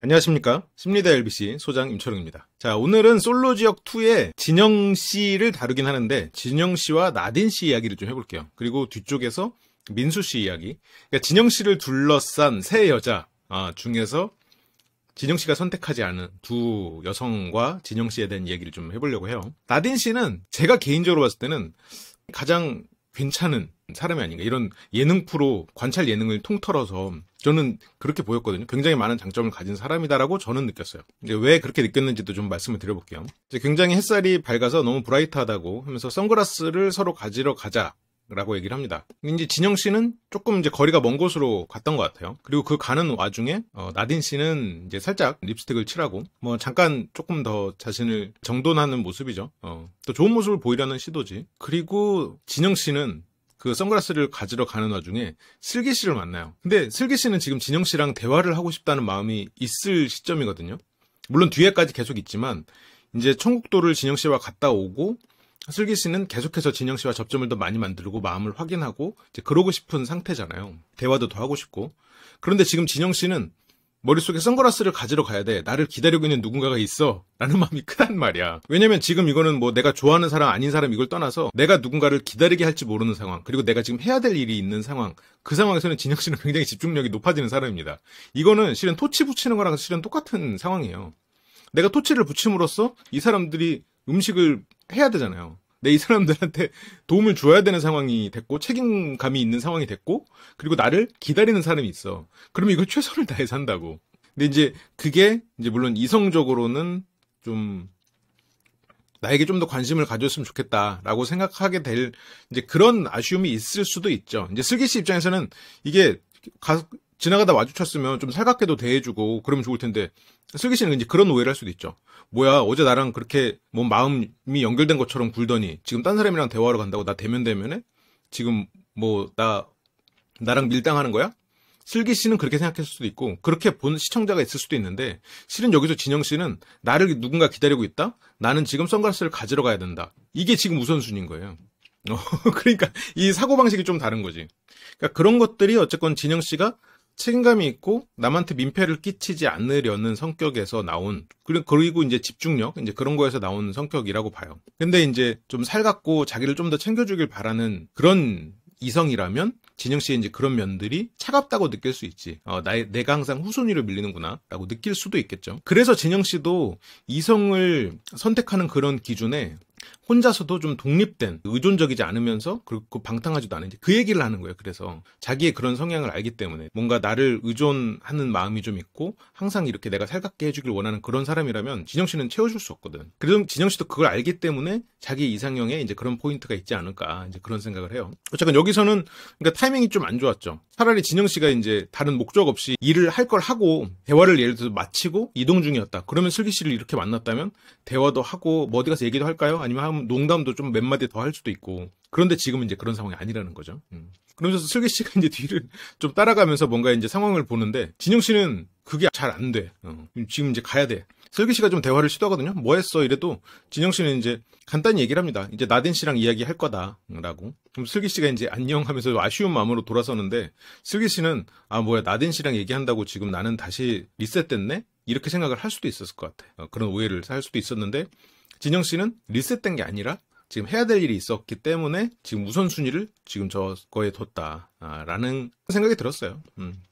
안녕하십니까. 심리대 LBC 소장 임철웅입니다. 자, 오늘은 솔로 지역 2의 진영 씨를 다루긴 하는데, 진영 씨와 나딘 씨 이야기를 좀 해볼게요. 그리고 뒤쪽에서 민수 씨 이야기. 그러니까 진영 씨를 둘러싼 세 여자 아, 중에서 진영 씨가 선택하지 않은 두 여성과 진영 씨에 대한 이야기를 좀 해보려고 해요. 나딘 씨는 제가 개인적으로 봤을 때는 가장 괜찮은 사람이 아닌가 이런 예능 프로 관찰 예능을 통틀어서 저는 그렇게 보였거든요. 굉장히 많은 장점을 가진 사람이다라고 저는 느꼈어요. 이제 왜 그렇게 느꼈는지도 좀 말씀을 드려볼게요. 이제 굉장히 햇살이 밝아서 너무 브라이트하다고 하면서 선글라스를 서로 가지러 가자. 라고 얘기를 합니다. 이제 진영 씨는 조금 이제 거리가 먼 곳으로 갔던 것 같아요. 그리고 그 가는 와중에 어, 나딘 씨는 이제 살짝 립스틱을 칠하고 뭐 잠깐 조금 더 자신을 정돈하는 모습이죠. 어, 또 좋은 모습을 보이려는 시도지. 그리고 진영 씨는 그 선글라스를 가지러 가는 와중에 슬기 씨를 만나요. 근데 슬기 씨는 지금 진영 씨랑 대화를 하고 싶다는 마음이 있을 시점이거든요. 물론 뒤에까지 계속 있지만 이제 청국도를 진영 씨와 갔다 오고 슬기 씨는 계속해서 진영 씨와 접점을 더 많이 만들고 마음을 확인하고 이제 그러고 싶은 상태잖아요. 대화도 더 하고 싶고. 그런데 지금 진영 씨는 머릿속에 선글라스를 가지러 가야 돼. 나를 기다리고 있는 누군가가 있어. 라는 마음이 크단 말이야. 왜냐면 지금 이거는 뭐 내가 좋아하는 사람 아닌 사람 이걸 떠나서 내가 누군가를 기다리게 할지 모르는 상황. 그리고 내가 지금 해야 될 일이 있는 상황. 그 상황에서는 진혁 씨는 굉장히 집중력이 높아지는 사람입니다. 이거는 실은 토치 붙이는 거랑 실은 똑같은 상황이에요. 내가 토치를 붙임으로써 이 사람들이 음식을 해야 되잖아요. 내이 네, 사람들한테 도움을 줘야 되는 상황이 됐고 책임감이 있는 상황이 됐고 그리고 나를 기다리는 사람이 있어. 그러면 이걸 최선을 다해서 한다고. 근데 이제 그게 이제 물론 이성적으로는 좀 나에게 좀 더 관심을 가졌으면 좋겠다라고 생각하게 될 이제 그런 아쉬움이 있을 수도 있죠. 이제 슬기 씨 입장에서는 이게 가, 지나가다 마주쳤으면 좀 살갑게도 대해주고 그러면 좋을 텐데 슬기 씨는 이제 그런 오해를 할 수도 있죠. 뭐야 어제 나랑 그렇게 뭐 마음이 연결된 것처럼 굴더니 지금 딴 사람이랑 대화하러 간다고 나 대면 대면에 지금 뭐 나 나랑 밀당하는 거야? 슬기 씨는 그렇게 생각했을 수도 있고 그렇게 본 시청자가 있을 수도 있는데 실은 여기서 진영 씨는 나를 누군가 기다리고 있다. 나는 지금 선글라스를 가지러 가야 된다. 이게 지금 우선순위인 거예요. 그러니까 이 사고방식이 좀 다른 거지. 그러니까 그런 것들이 어쨌건 진영 씨가 책임감이 있고 남한테 민폐를 끼치지 않으려는 성격에서 나온 그리고 이제 집중력 이제 그런 거에서 나온 성격이라고 봐요. 근데 이제 좀 살갑고 자기를 좀 더 챙겨주길 바라는 그런 이성이라면 진영 씨의 이제 그런 면들이 차갑다고 느낄 수 있지. 어, 나의, 내가 항상 후순위로 밀리는구나. 라고 느낄 수도 있겠죠. 그래서 진영 씨도 이성을 선택하는 그런 기준에 혼자서도 좀 독립된 의존적이지 않으면서 그리고 방탕하지도 않은 그 얘기를 하는 거예요. 그래서 자기의 그런 성향을 알기 때문에 뭔가 나를 의존하는 마음이 좀 있고 항상 이렇게 내가 살갑게 해주길 원하는 그런 사람이라면 진영 씨는 채워줄 수 없거든. 그래도 진영 씨도 그걸 알기 때문에 자기 이상형에 이제 그런 포인트가 있지 않을까 이제 그런 생각을 해요. 어쨌건 여기서는 그러니까 타이밍이 좀 안 좋았죠. 차라리 진영 씨가 이제 다른 목적 없이 일을 할 걸 하고 대화를 예를 들어서 마치고 이동 중이었다. 그러면 슬기 씨를 이렇게 만났다면 대화도 하고 뭐 어디 가서 얘기도 할까요? 아니면 농담도 좀 몇 마디 더 할 수도 있고 그런데 지금은 이제 그런 상황이 아니라는 거죠. 음. 그러면서 슬기 씨가 이제 뒤를 좀 따라가면서 뭔가 이제 상황을 보는데 진영 씨는 그게 잘 안 돼. 어. 지금 이제 가야 돼. 슬기 씨가 좀 대화를 시도하거든요. 뭐 했어? 이래도 진영 씨는 이제 간단히 얘기를 합니다. 이제 나댄 씨랑 이야기 할 거다라고. 그럼 슬기 씨가 이제 안녕 하면서 아쉬운 마음으로 돌아서는데 슬기 씨는 아 뭐야 나댄 씨랑 얘기한다고 지금 나는 다시 리셋됐네? 이렇게 생각을 할 수도 있었을 것 같아. 어, 그런 오해를 할 수도 있었는데 진영 씨는 리셋된 게 아니라 지금 해야 될 일이 있었기 때문에 지금 우선순위를 지금 저거에 뒀다라는 생각이 들었어요. 음.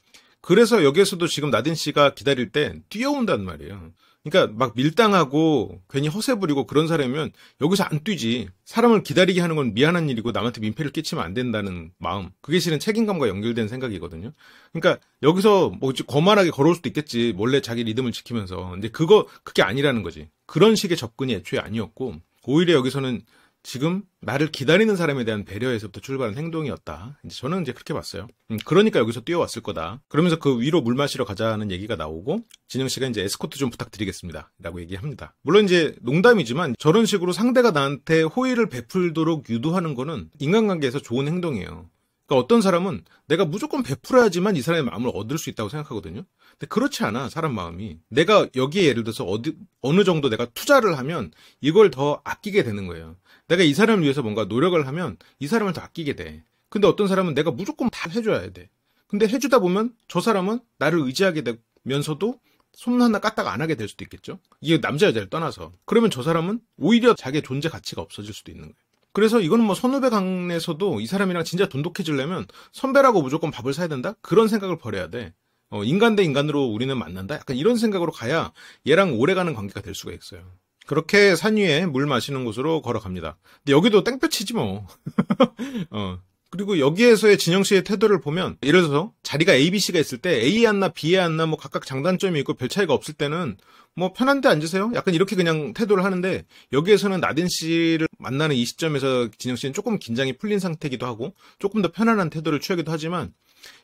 그래서 여기에서도 지금 나딘 씨가 기다릴 땐 뛰어온단 말이에요. 그러니까 막 밀당하고 괜히 허세 부리고 그런 사람이면 여기서 안 뛰지. 사람을 기다리게 하는 건 미안한 일이고 남한테 민폐를 끼치면 안 된다는 마음. 그게 실은 책임감과 연결된 생각이거든요. 그러니까 여기서 뭐 거만하게 걸어올 수도 있겠지. 몰래 자기 리듬을 지키면서. 근데 그거 그게 아니라는 거지. 그런 식의 접근이 애초에 아니었고 오히려 여기서는 지금 나를 기다리는 사람에 대한 배려에서부터 출발한 행동이었다. 이제 저는 이제 그렇게 봤어요. 음, 그러니까 여기서 뛰어왔을 거다. 그러면서 그 위로 물 마시러 가자는 얘기가 나오고 진영 씨가 이제 에스코트 좀 부탁드리겠습니다.라고 얘기합니다. 물론 이제 농담이지만 저런 식으로 상대가 나한테 호의를 베풀도록 유도하는 거는 인간관계에서 좋은 행동이에요. 그러니까 어떤 사람은 내가 무조건 베풀어야지만 이 사람의 마음을 얻을 수 있다고 생각하거든요. 근데 그렇지 않아 사람 마음이. 내가 여기에 예를 들어서 어디 어느 정도 내가 투자를 하면 이걸 더 아끼게 되는 거예요. 내가 이 사람을 위해서 뭔가 노력을 하면 이 사람을 더 아끼게 돼. 근데 어떤 사람은 내가 무조건 다 해줘야 돼. 근데 해주다 보면 저 사람은 나를 의지하게 되면서도 손 하나 까딱 안 하게 될 수도 있겠죠. 이게 남자 여자를 떠나서 그러면 저 사람은 오히려 자기의 존재 가치가 없어질 수도 있는 거예요. 그래서 이거는 뭐 선후배 강에서도이 사람이랑 진짜 돈독해지려면 선배라고 무조건 밥을 사야 된다 그런 생각을 버려야 돼. 어, 인간 대 인간으로 우리는 만난다. 약간 이런 생각으로 가야 얘랑 오래가는 관계가 될 수가 있어요. 그렇게 산 위에 물 마시는 곳으로 걸어갑니다. 근데 여기도 땡볕이지 뭐. 어. 그리고 여기에서의 진영 씨의 태도를 보면 예를 들어서 자리가 A, B, C가 있을 때 A에 앉나 B에 앉나 뭐 각각 장단점이 있고 별 차이가 없을 때는 뭐 편한 데 앉으세요. 약간 이렇게 그냥 태도를 하는데 여기에서는 나딘 씨를 만나는 이 시점에서 진영 씨는 조금 긴장이 풀린 상태기도 하고 조금 더 편안한 태도를 취하기도 하지만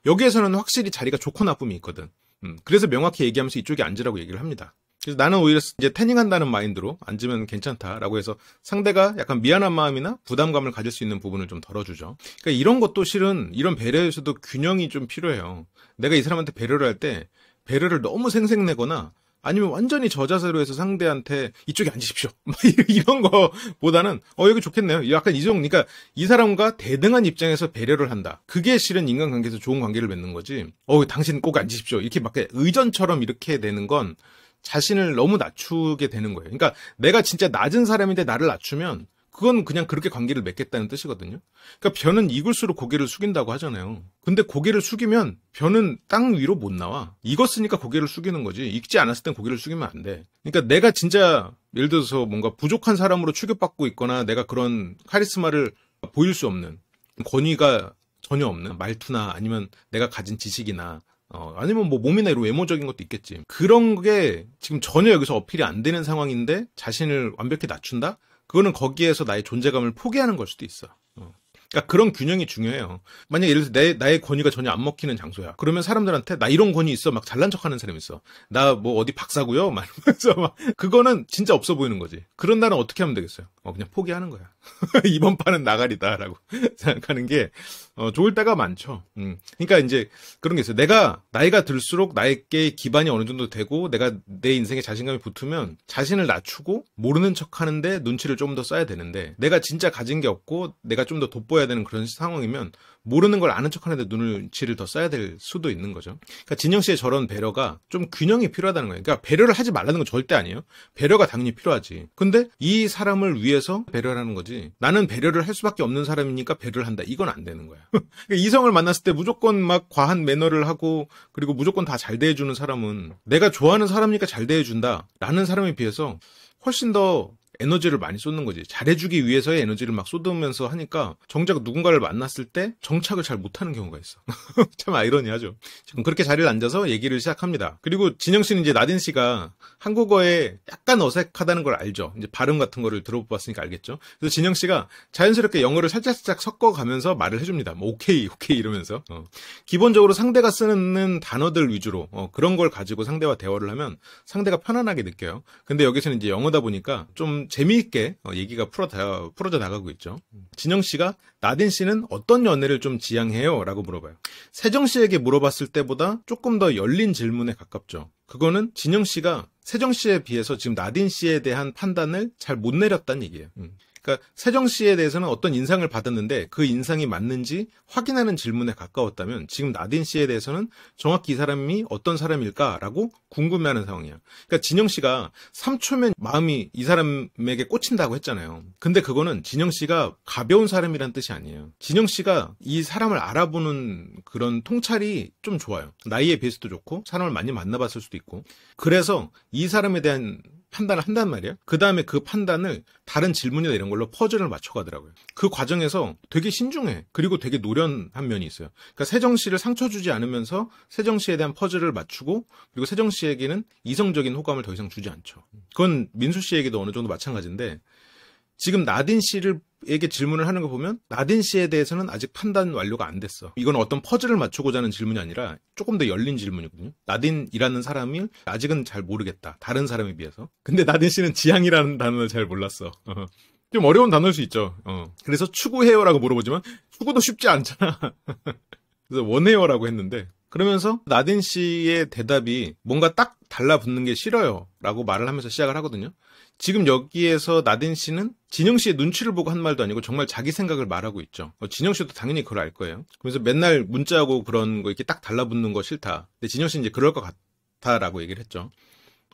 여기에서는 확실히 자리가 좋고 나쁨이 있거든. 음, 그래서 명확히 얘기하면서 이쪽에 앉으라고 얘기를 합니다. 그래서 나는 오히려 이제 태닝한다는 마인드로 앉으면 괜찮다라고 해서 상대가 약간 미안한 마음이나 부담감을 가질 수 있는 부분을 좀 덜어주죠. 그러니까 이런 것도 실은 이런 배려에서도 균형이 좀 필요해요. 내가 이 사람한테 배려를 할 때 배려를 너무 생색내거나 아니면 완전히 저자세로 해서 상대한테 이쪽에 앉으십시오. 이런 거보다는 어 여기 좋겠네요. 약간 이정 그러니까 이 사람과 대등한 입장에서 배려를 한다. 그게 실은 인간관계에서 좋은 관계를 맺는 거지. 어 당신 꼭 앉으십시오. 이렇게 막 의전처럼 이렇게 되는 건 자신을 너무 낮추게 되는 거예요. 그러니까 내가 진짜 낮은 사람인데 나를 낮추면 그건 그냥 그렇게 관계를 맺겠다는 뜻이거든요. 그러니까 변은 익을수록 고개를 숙인다고 하잖아요. 근데 고개를 숙이면 변은 땅 위로 못 나와. 익었으니까 고개를 숙이는 거지. 익지 않았을 땐 고개를 숙이면 안 돼. 그러니까 내가 진짜 예를 들어서 뭔가 부족한 사람으로 추격받고 있거나 내가 그런 카리스마를 보일 수 없는 권위가 전혀 없는 말투나 아니면 내가 가진 지식이나 어, 아니면 뭐 몸이나 이런 외모적인 것도 있겠지. 그런 게 지금 전혀 여기서 어필이 안 되는 상황인데 자신을 완벽히 낮춘다? 그거는 거기에서 나의 존재감을 포기하는 걸 수도 있어. 어. 그러니까 그런 균형이 중요해요. 만약 예를 들어서 내, 나의 권위가 전혀 안 먹히는 장소야. 그러면 사람들한테 나 이런 권위 있어. 막 잘난 척 하는 사람 있어. 나 뭐 어디 박사고요. 막이러서 막. 그거는 진짜 없어 보이는 거지. 그런 날은 어떻게 하면 되겠어요? 어, 그냥 포기하는 거야. 이번 판은 나가리다라고 생각하는 게, 어, 좋을 때가 많죠. 음. 그러니까 이제 그런 게 있어요. 내가 나이가 들수록 나에게 기반이 어느 정도 되고, 내가 내 인생에 자신감이 붙으면 자신을 낮추고, 모르는 척 하는데 눈치를 좀 더 써야 되는데, 내가 진짜 가진 게 없고, 내가 좀 더 돋보여야 되는 그런 상황이면, 모르는 걸 아는 척 하는데 눈치를 더 써야 될 수도 있는 거죠. 그러니까 진영 씨의 저런 배려가 좀 균형이 필요하다는 거예요. 그러니까 배려를 하지 말라는 건 절대 아니에요. 배려가 당연히 필요하지. 근데 이 사람을 위해서 배려를 하는 거지. 나는 배려를 할 수밖에 없는 사람이니까 배려를 한다. 이건 안 되는 거야. 그러니까 이성을 만났을 때 무조건 막 과한 매너를 하고 그리고 무조건 다 잘 대해주는 사람은 내가 좋아하는 사람이니까 잘 대해준다. 라는 사람에 비해서 훨씬 더 에너지를 많이 쏟는 거지. 잘해주기 위해서의 에너지를 막 쏟으면서 하니까 정작 누군가를 만났을 때 정착을 잘 못하는 경우가 있어. 참 아이러니하죠. 지금 그렇게 자리를 앉아서 얘기를 시작합니다. 그리고 진영 씨는 이제 나딘 씨가 한국어에 약간 어색하다는 걸 알죠. 이제 발음 같은 거를 들어봤으니까 알겠죠. 그래서 진영 씨가 자연스럽게 영어를 살짝살짝 섞어가면서 말을 해줍니다. 뭐 오케이, 오케이 이러면서. 어. 기본적으로 상대가 쓰는 단어들 위주로 어, 그런 걸 가지고 상대와 대화를 하면 상대가 편안하게 느껴요. 근데 여기서는 이제 영어다 보니까 좀 재미있게 어, 얘기가 풀어다, 풀어져 나가고 있죠. 진영 씨가 나딘 씨는 어떤 연애를 좀 지향해요? 라고 물어봐요. 세정 씨에게 물어봤을 때보다 조금 더 열린 질문에 가깝죠. 그거는 진영 씨가 세정 씨에 비해서 지금 나딘 씨에 대한 판단을 잘 못 내렸다는 얘기예요. 음. 그러니까 세정 씨에 대해서는 어떤 인상을 받았는데 그 인상이 맞는지 확인하는 질문에 가까웠다면 지금 나딘 씨에 대해서는 정확히 이 사람이 어떤 사람일까라고 궁금해하는 상황이야. 그러니까 진영 씨가 3초면 마음이 이 사람에게 꽂힌다고 했잖아요. 근데 그거는 진영 씨가 가벼운 사람이란 뜻이 아니에요. 진영 씨가 이 사람을 알아보는 그런 통찰이 좀 좋아요. 나이에 비해서도 좋고 사람을 많이 만나봤을 수도 있고. 그래서 이 사람에 대한 판단을 한단 말이에요. 그 다음에 그 판단을 다른 질문이나 이런 걸로 퍼즐을 맞춰가더라고요. 그 과정에서 되게 신중해. 그리고 되게 노련한 면이 있어요. 그러니까 세정 씨를 상처 주지 않으면서 세정 씨에 대한 퍼즐을 맞추고 그리고 세정 씨에게는 이성적인 호감을 더 이상 주지 않죠. 그건 민수 씨에게도 어느 정도 마찬가지인데 지금 나딘 씨를 에게 질문을 하는 거 보면 나딘 씨에 대해서는 아직 판단 완료가 안 됐어. 이건 어떤 퍼즐을 맞추고자 하는 질문이 아니라 조금 더 열린 질문이거든요. 나딘이라는 사람이 아직은 잘 모르겠다. 다른 사람에 비해서. 근데 나딘 씨는 지향이라는 단어를 잘 몰랐어. 좀 어려운 단어일 수 있죠. 어. 그래서 추구해요라고 물어보지만 추구도 쉽지 않잖아. 그래서 원해요라고 했는데 그러면서 나딘 씨의 대답이 뭔가 딱 달라붙는 게 싫어요라고 말을 하면서 시작을 하거든요. 지금 여기에서 나든 씨는 진영 씨의 눈치를 보고 한 말도 아니고 정말 자기 생각을 말하고 있죠. 어, 진영 씨도 당연히 그걸 알 거예요. 그래서 맨날 문자하고 그런 거 이렇게 딱 달라붙는 거 싫다. 근데 진영 씨는 이제 그럴 것 같다라고 얘기를 했죠.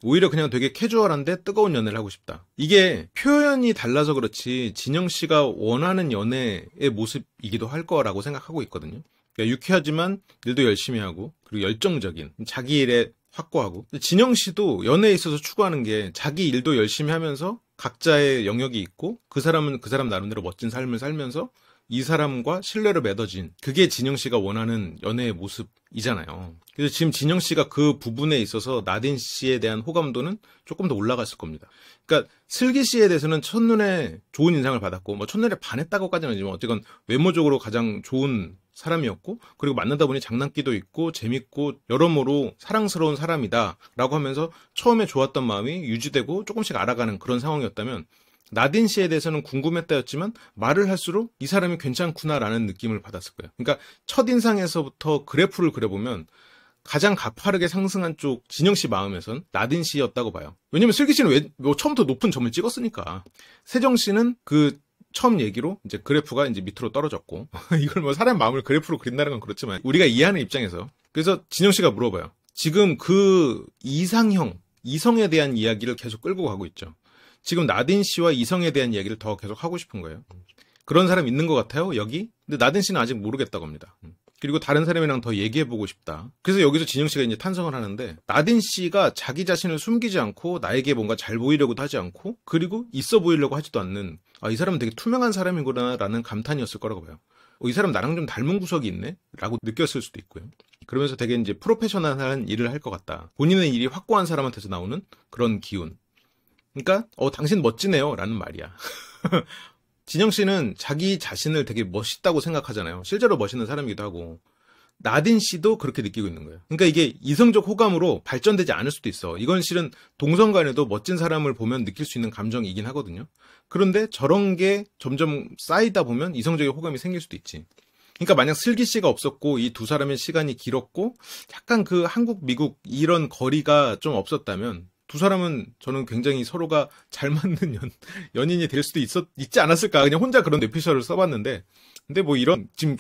오히려 그냥 되게 캐주얼한데 뜨거운 연애를 하고 싶다. 이게 표현이 달라서 그렇지 진영 씨가 원하는 연애의 모습이기도 할 거라고 생각하고 있거든요. 그러니까 유쾌하지만 일도 열심히 하고 그리고 열정적인 자기 일에 확고하고 진영 씨도 연애에 있어서 추구하는 게 자기 일도 열심히 하면서 각자의 영역이 있고 그 사람은 그 사람 나름대로 멋진 삶을 살면서 이 사람과 신뢰를 맺어진 그게 진영 씨가 원하는 연애의 모습이잖아요. 그래서 지금 진영 씨가 그 부분에 있어서 나딘 씨에 대한 호감도는 조금 더 올라갔을 겁니다. 그러니까 슬기 씨에 대해서는 첫눈에 좋은 인상을 받았고 뭐 첫눈에 반했다고까지는 아니지만 어쨌건 외모적으로 가장 좋은 사람이었고 그리고 만나다 보니 장난기도 있고 재밌고 여러모로 사랑스러운 사람이다라고 하면서 처음에 좋았던 마음이 유지되고 조금씩 알아가는 그런 상황이었다면 나딘 씨에 대해서는 궁금했다였지만 말을 할수록 이 사람이 괜찮구나라는 느낌을 받았을 거예요. 그러니까 첫인상에서부터 그래프를 그려보면 가장 가파르게 상승한 쪽 진영 씨 마음에선 나딘 씨였다고 봐요. 왜냐면 슬기 씨는 왜, 뭐 처음부터 높은 점을 찍었으니까. 세정 씨는 그 처음 얘기로 이제 그래프가 이제 밑으로 떨어졌고 이걸 뭐 사람 마음을 그래프로 그린다는 건 그렇지만 우리가 이해하는 입장에서 그래서 진영 씨가 물어봐요. 지금 그 이상형 이성에 대한 이야기를 계속 끌고 가고 있죠. 지금 나딘 씨와 이성에 대한 이야기를 더 계속 하고 싶은 거예요. 그런 사람 있는 것 같아요 여기. 근데 나딘 씨는 아직 모르겠다고 합니다. 음. 그리고 다른 사람이랑 더 얘기해보고 싶다. 그래서 여기서 진영 씨가 이제 탄성을 하는데 나딘 씨가 자기 자신을 숨기지 않고 나에게 뭔가 잘 보이려고도 하지 않고 그리고 있어 보이려고 하지도 않는 아, 이 사람은 되게 투명한 사람이구나라는 감탄이었을 거라고 봐요. 어, 이 사람 나랑 좀 닮은 구석이 있네? 라고 느꼈을 수도 있고요. 그러면서 되게 이제 프로페셔널한 일을 할 것 같다. 본인의 일이 확고한 사람한테서 나오는 그런 기운. 그러니까 어 당신 멋지네요 라는 말이야. 진영 씨는 자기 자신을 되게 멋있다고 생각하잖아요. 실제로 멋있는 사람이기도 하고. 나딘 씨도 그렇게 느끼고 있는 거예요. 그러니까 이게 이성적 호감으로 발전되지 않을 수도 있어. 이건 실은 동성 간에도 멋진 사람을 보면 느낄 수 있는 감정이긴 하거든요. 그런데 저런 게 점점 쌓이다 보면 이성적인 호감이 생길 수도 있지. 그러니까 만약 슬기 씨가 없었고 이 두 사람의 시간이 길었고 약간 그 한국 미국 이런 거리가 좀 없었다면 두 사람은 저는 굉장히 서로가 잘 맞는 연, 연인이 될 수도 있었, 있지 않았을까. 그냥 혼자 그런 뇌피셜을 써봤는데. 근데 뭐 이런, 지금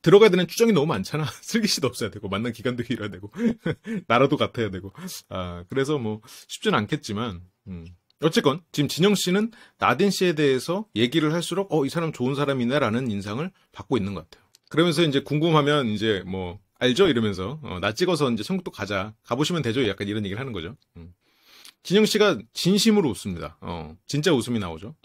들어가야 되는 추정이 너무 많잖아. 슬기 씨도 없어야 되고, 만난 기간도 길어야 되고, 나라도 같아야 되고. 아, 그래서 뭐 쉽지는 않겠지만, 음. 어쨌건 지금 진영 씨는 나딘 씨에 대해서 얘기를 할수록 어 이 사람 좋은 사람이네라는 인상을 받고 있는 것 같아요. 그러면서 이제 궁금하면 이제 뭐 알죠 이러면서 어, 나 찍어서 이제 천국도 가자 가보시면 되죠 약간 이런 얘기를 하는 거죠. 음. 진영 씨가 진심으로 웃습니다. 어, 진짜 웃음이 나오죠.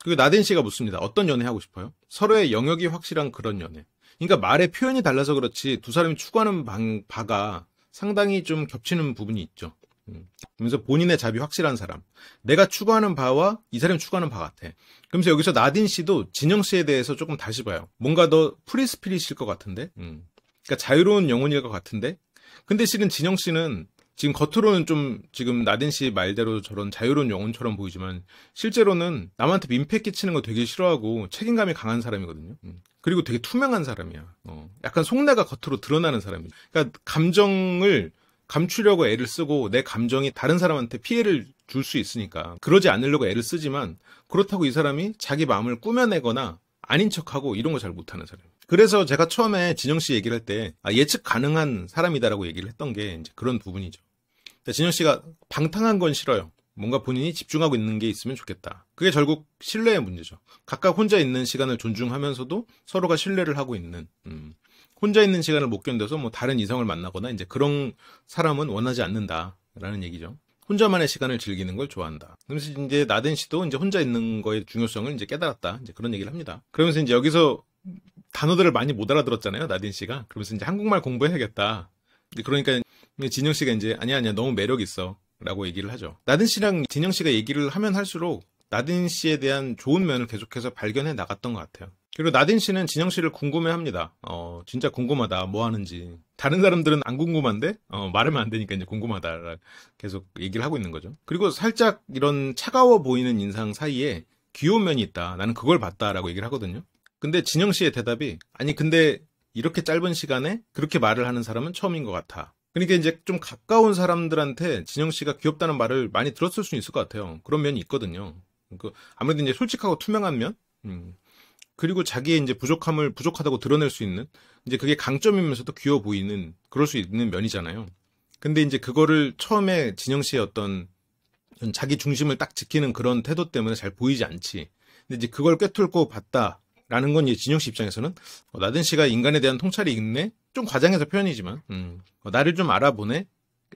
그리고 나딘 씨가 묻습니다. 어떤 연애 하고 싶어요? 서로의 영역이 확실한 그런 연애. 그러니까 말의 표현이 달라서 그렇지 두 사람이 추구하는 방, 바가 상당히 좀 겹치는 부분이 있죠. 음. 그러면서 본인의 자비 확실한 사람. 내가 추구하는 바와 이 사람이 추구하는 바 같아. 그러면서 여기서 나딘 씨도 진영 씨에 대해서 조금 다시 봐요. 뭔가 더 프리스피릿일 것 같은데? 음. 그러니까 자유로운 영혼일 것 같은데? 근데 실은 진영 씨는 지금 겉으로는 좀 지금 나딘 씨 말대로 저런 자유로운 영혼처럼 보이지만 실제로는 남한테 민폐 끼치는 거 되게 싫어하고 책임감이 강한 사람이거든요. 음. 그리고 되게 투명한 사람이야. 어. 약간 속내가 겉으로 드러나는 사람이야. 그러니까 감정을 감추려고 애를 쓰고 내 감정이 다른 사람한테 피해를 줄 수 있으니까 그러지 않으려고 애를 쓰지만 그렇다고 이 사람이 자기 마음을 꾸며내거나 아닌 척하고 이런 거 잘 못하는 사람. 그래서 제가 처음에 진영 씨 얘기를 할 때 아, 예측 가능한 사람이다라고 얘기를 했던 게 이제 그런 부분이죠. 진영 씨가 방탕한 건 싫어요. 뭔가 본인이 집중하고 있는 게 있으면 좋겠다. 그게 결국 신뢰의 문제죠. 각각 혼자 있는 시간을 존중하면서도 서로가 신뢰를 하고 있는. 음. 혼자 있는 시간을 못 견뎌서 뭐 다른 이성을 만나거나 이제 그런 사람은 원하지 않는다라는 얘기죠. 혼자만의 시간을 즐기는 걸 좋아한다. 그러면서 이제 나댄 씨도 이제 혼자 있는 거의 중요성을 이제 깨달았다. 이제 그런 얘기를 합니다. 그러면서 이제 여기서 단어들을 많이 못 알아들었잖아요. 나딘 씨가. 그러면서 이제 한국말 공부해야겠다. 그러니까 진영 씨가 이제 아니야 아니야 너무 매력 있어 라고 얘기를 하죠. 나든 씨랑 진영 씨가 얘기를 하면 할수록 나든 씨에 대한 좋은 면을 계속해서 발견해 나갔던 것 같아요. 그리고 나든 씨는 진영 씨를 궁금해합니다. 어, 진짜 궁금하다. 뭐 하는지. 다른 사람들은 안 궁금한데 어, 말하면 안 되니까 이제 궁금하다. 계속 얘기를 하고 있는 거죠. 그리고 살짝 이런 차가워 보이는 인상 사이에 귀여운 면이 있다. 나는 그걸 봤다라고 얘기를 하거든요. 근데 진영 씨의 대답이 아니 근데 이렇게 짧은 시간에 그렇게 말을 하는 사람은 처음인 것 같아. 그러니까 이제 좀 가까운 사람들한테 진영 씨가 귀엽다는 말을 많이 들었을 수 있을 것 같아요. 그런 면이 있거든요. 그 아무래도 이제 솔직하고 투명한 면, 음. 그리고 자기의 이제 부족함을 부족하다고 드러낼 수 있는 이제 그게 강점이면서도 귀여워 보이는 그럴 수 있는 면이잖아요. 근데 이제 그거를 처음에 진영 씨의 어떤 자기 중심을 딱 지키는 그런 태도 때문에 잘 보이지 않지. 근데 이제 그걸 꿰뚫고 봤다 라는 건 이제 진영 씨 입장에서는 어, 나든 씨가 인간에 대한 통찰이 있네? 좀 과장해서 표현이지만 음, 어, 나를 좀 알아보네?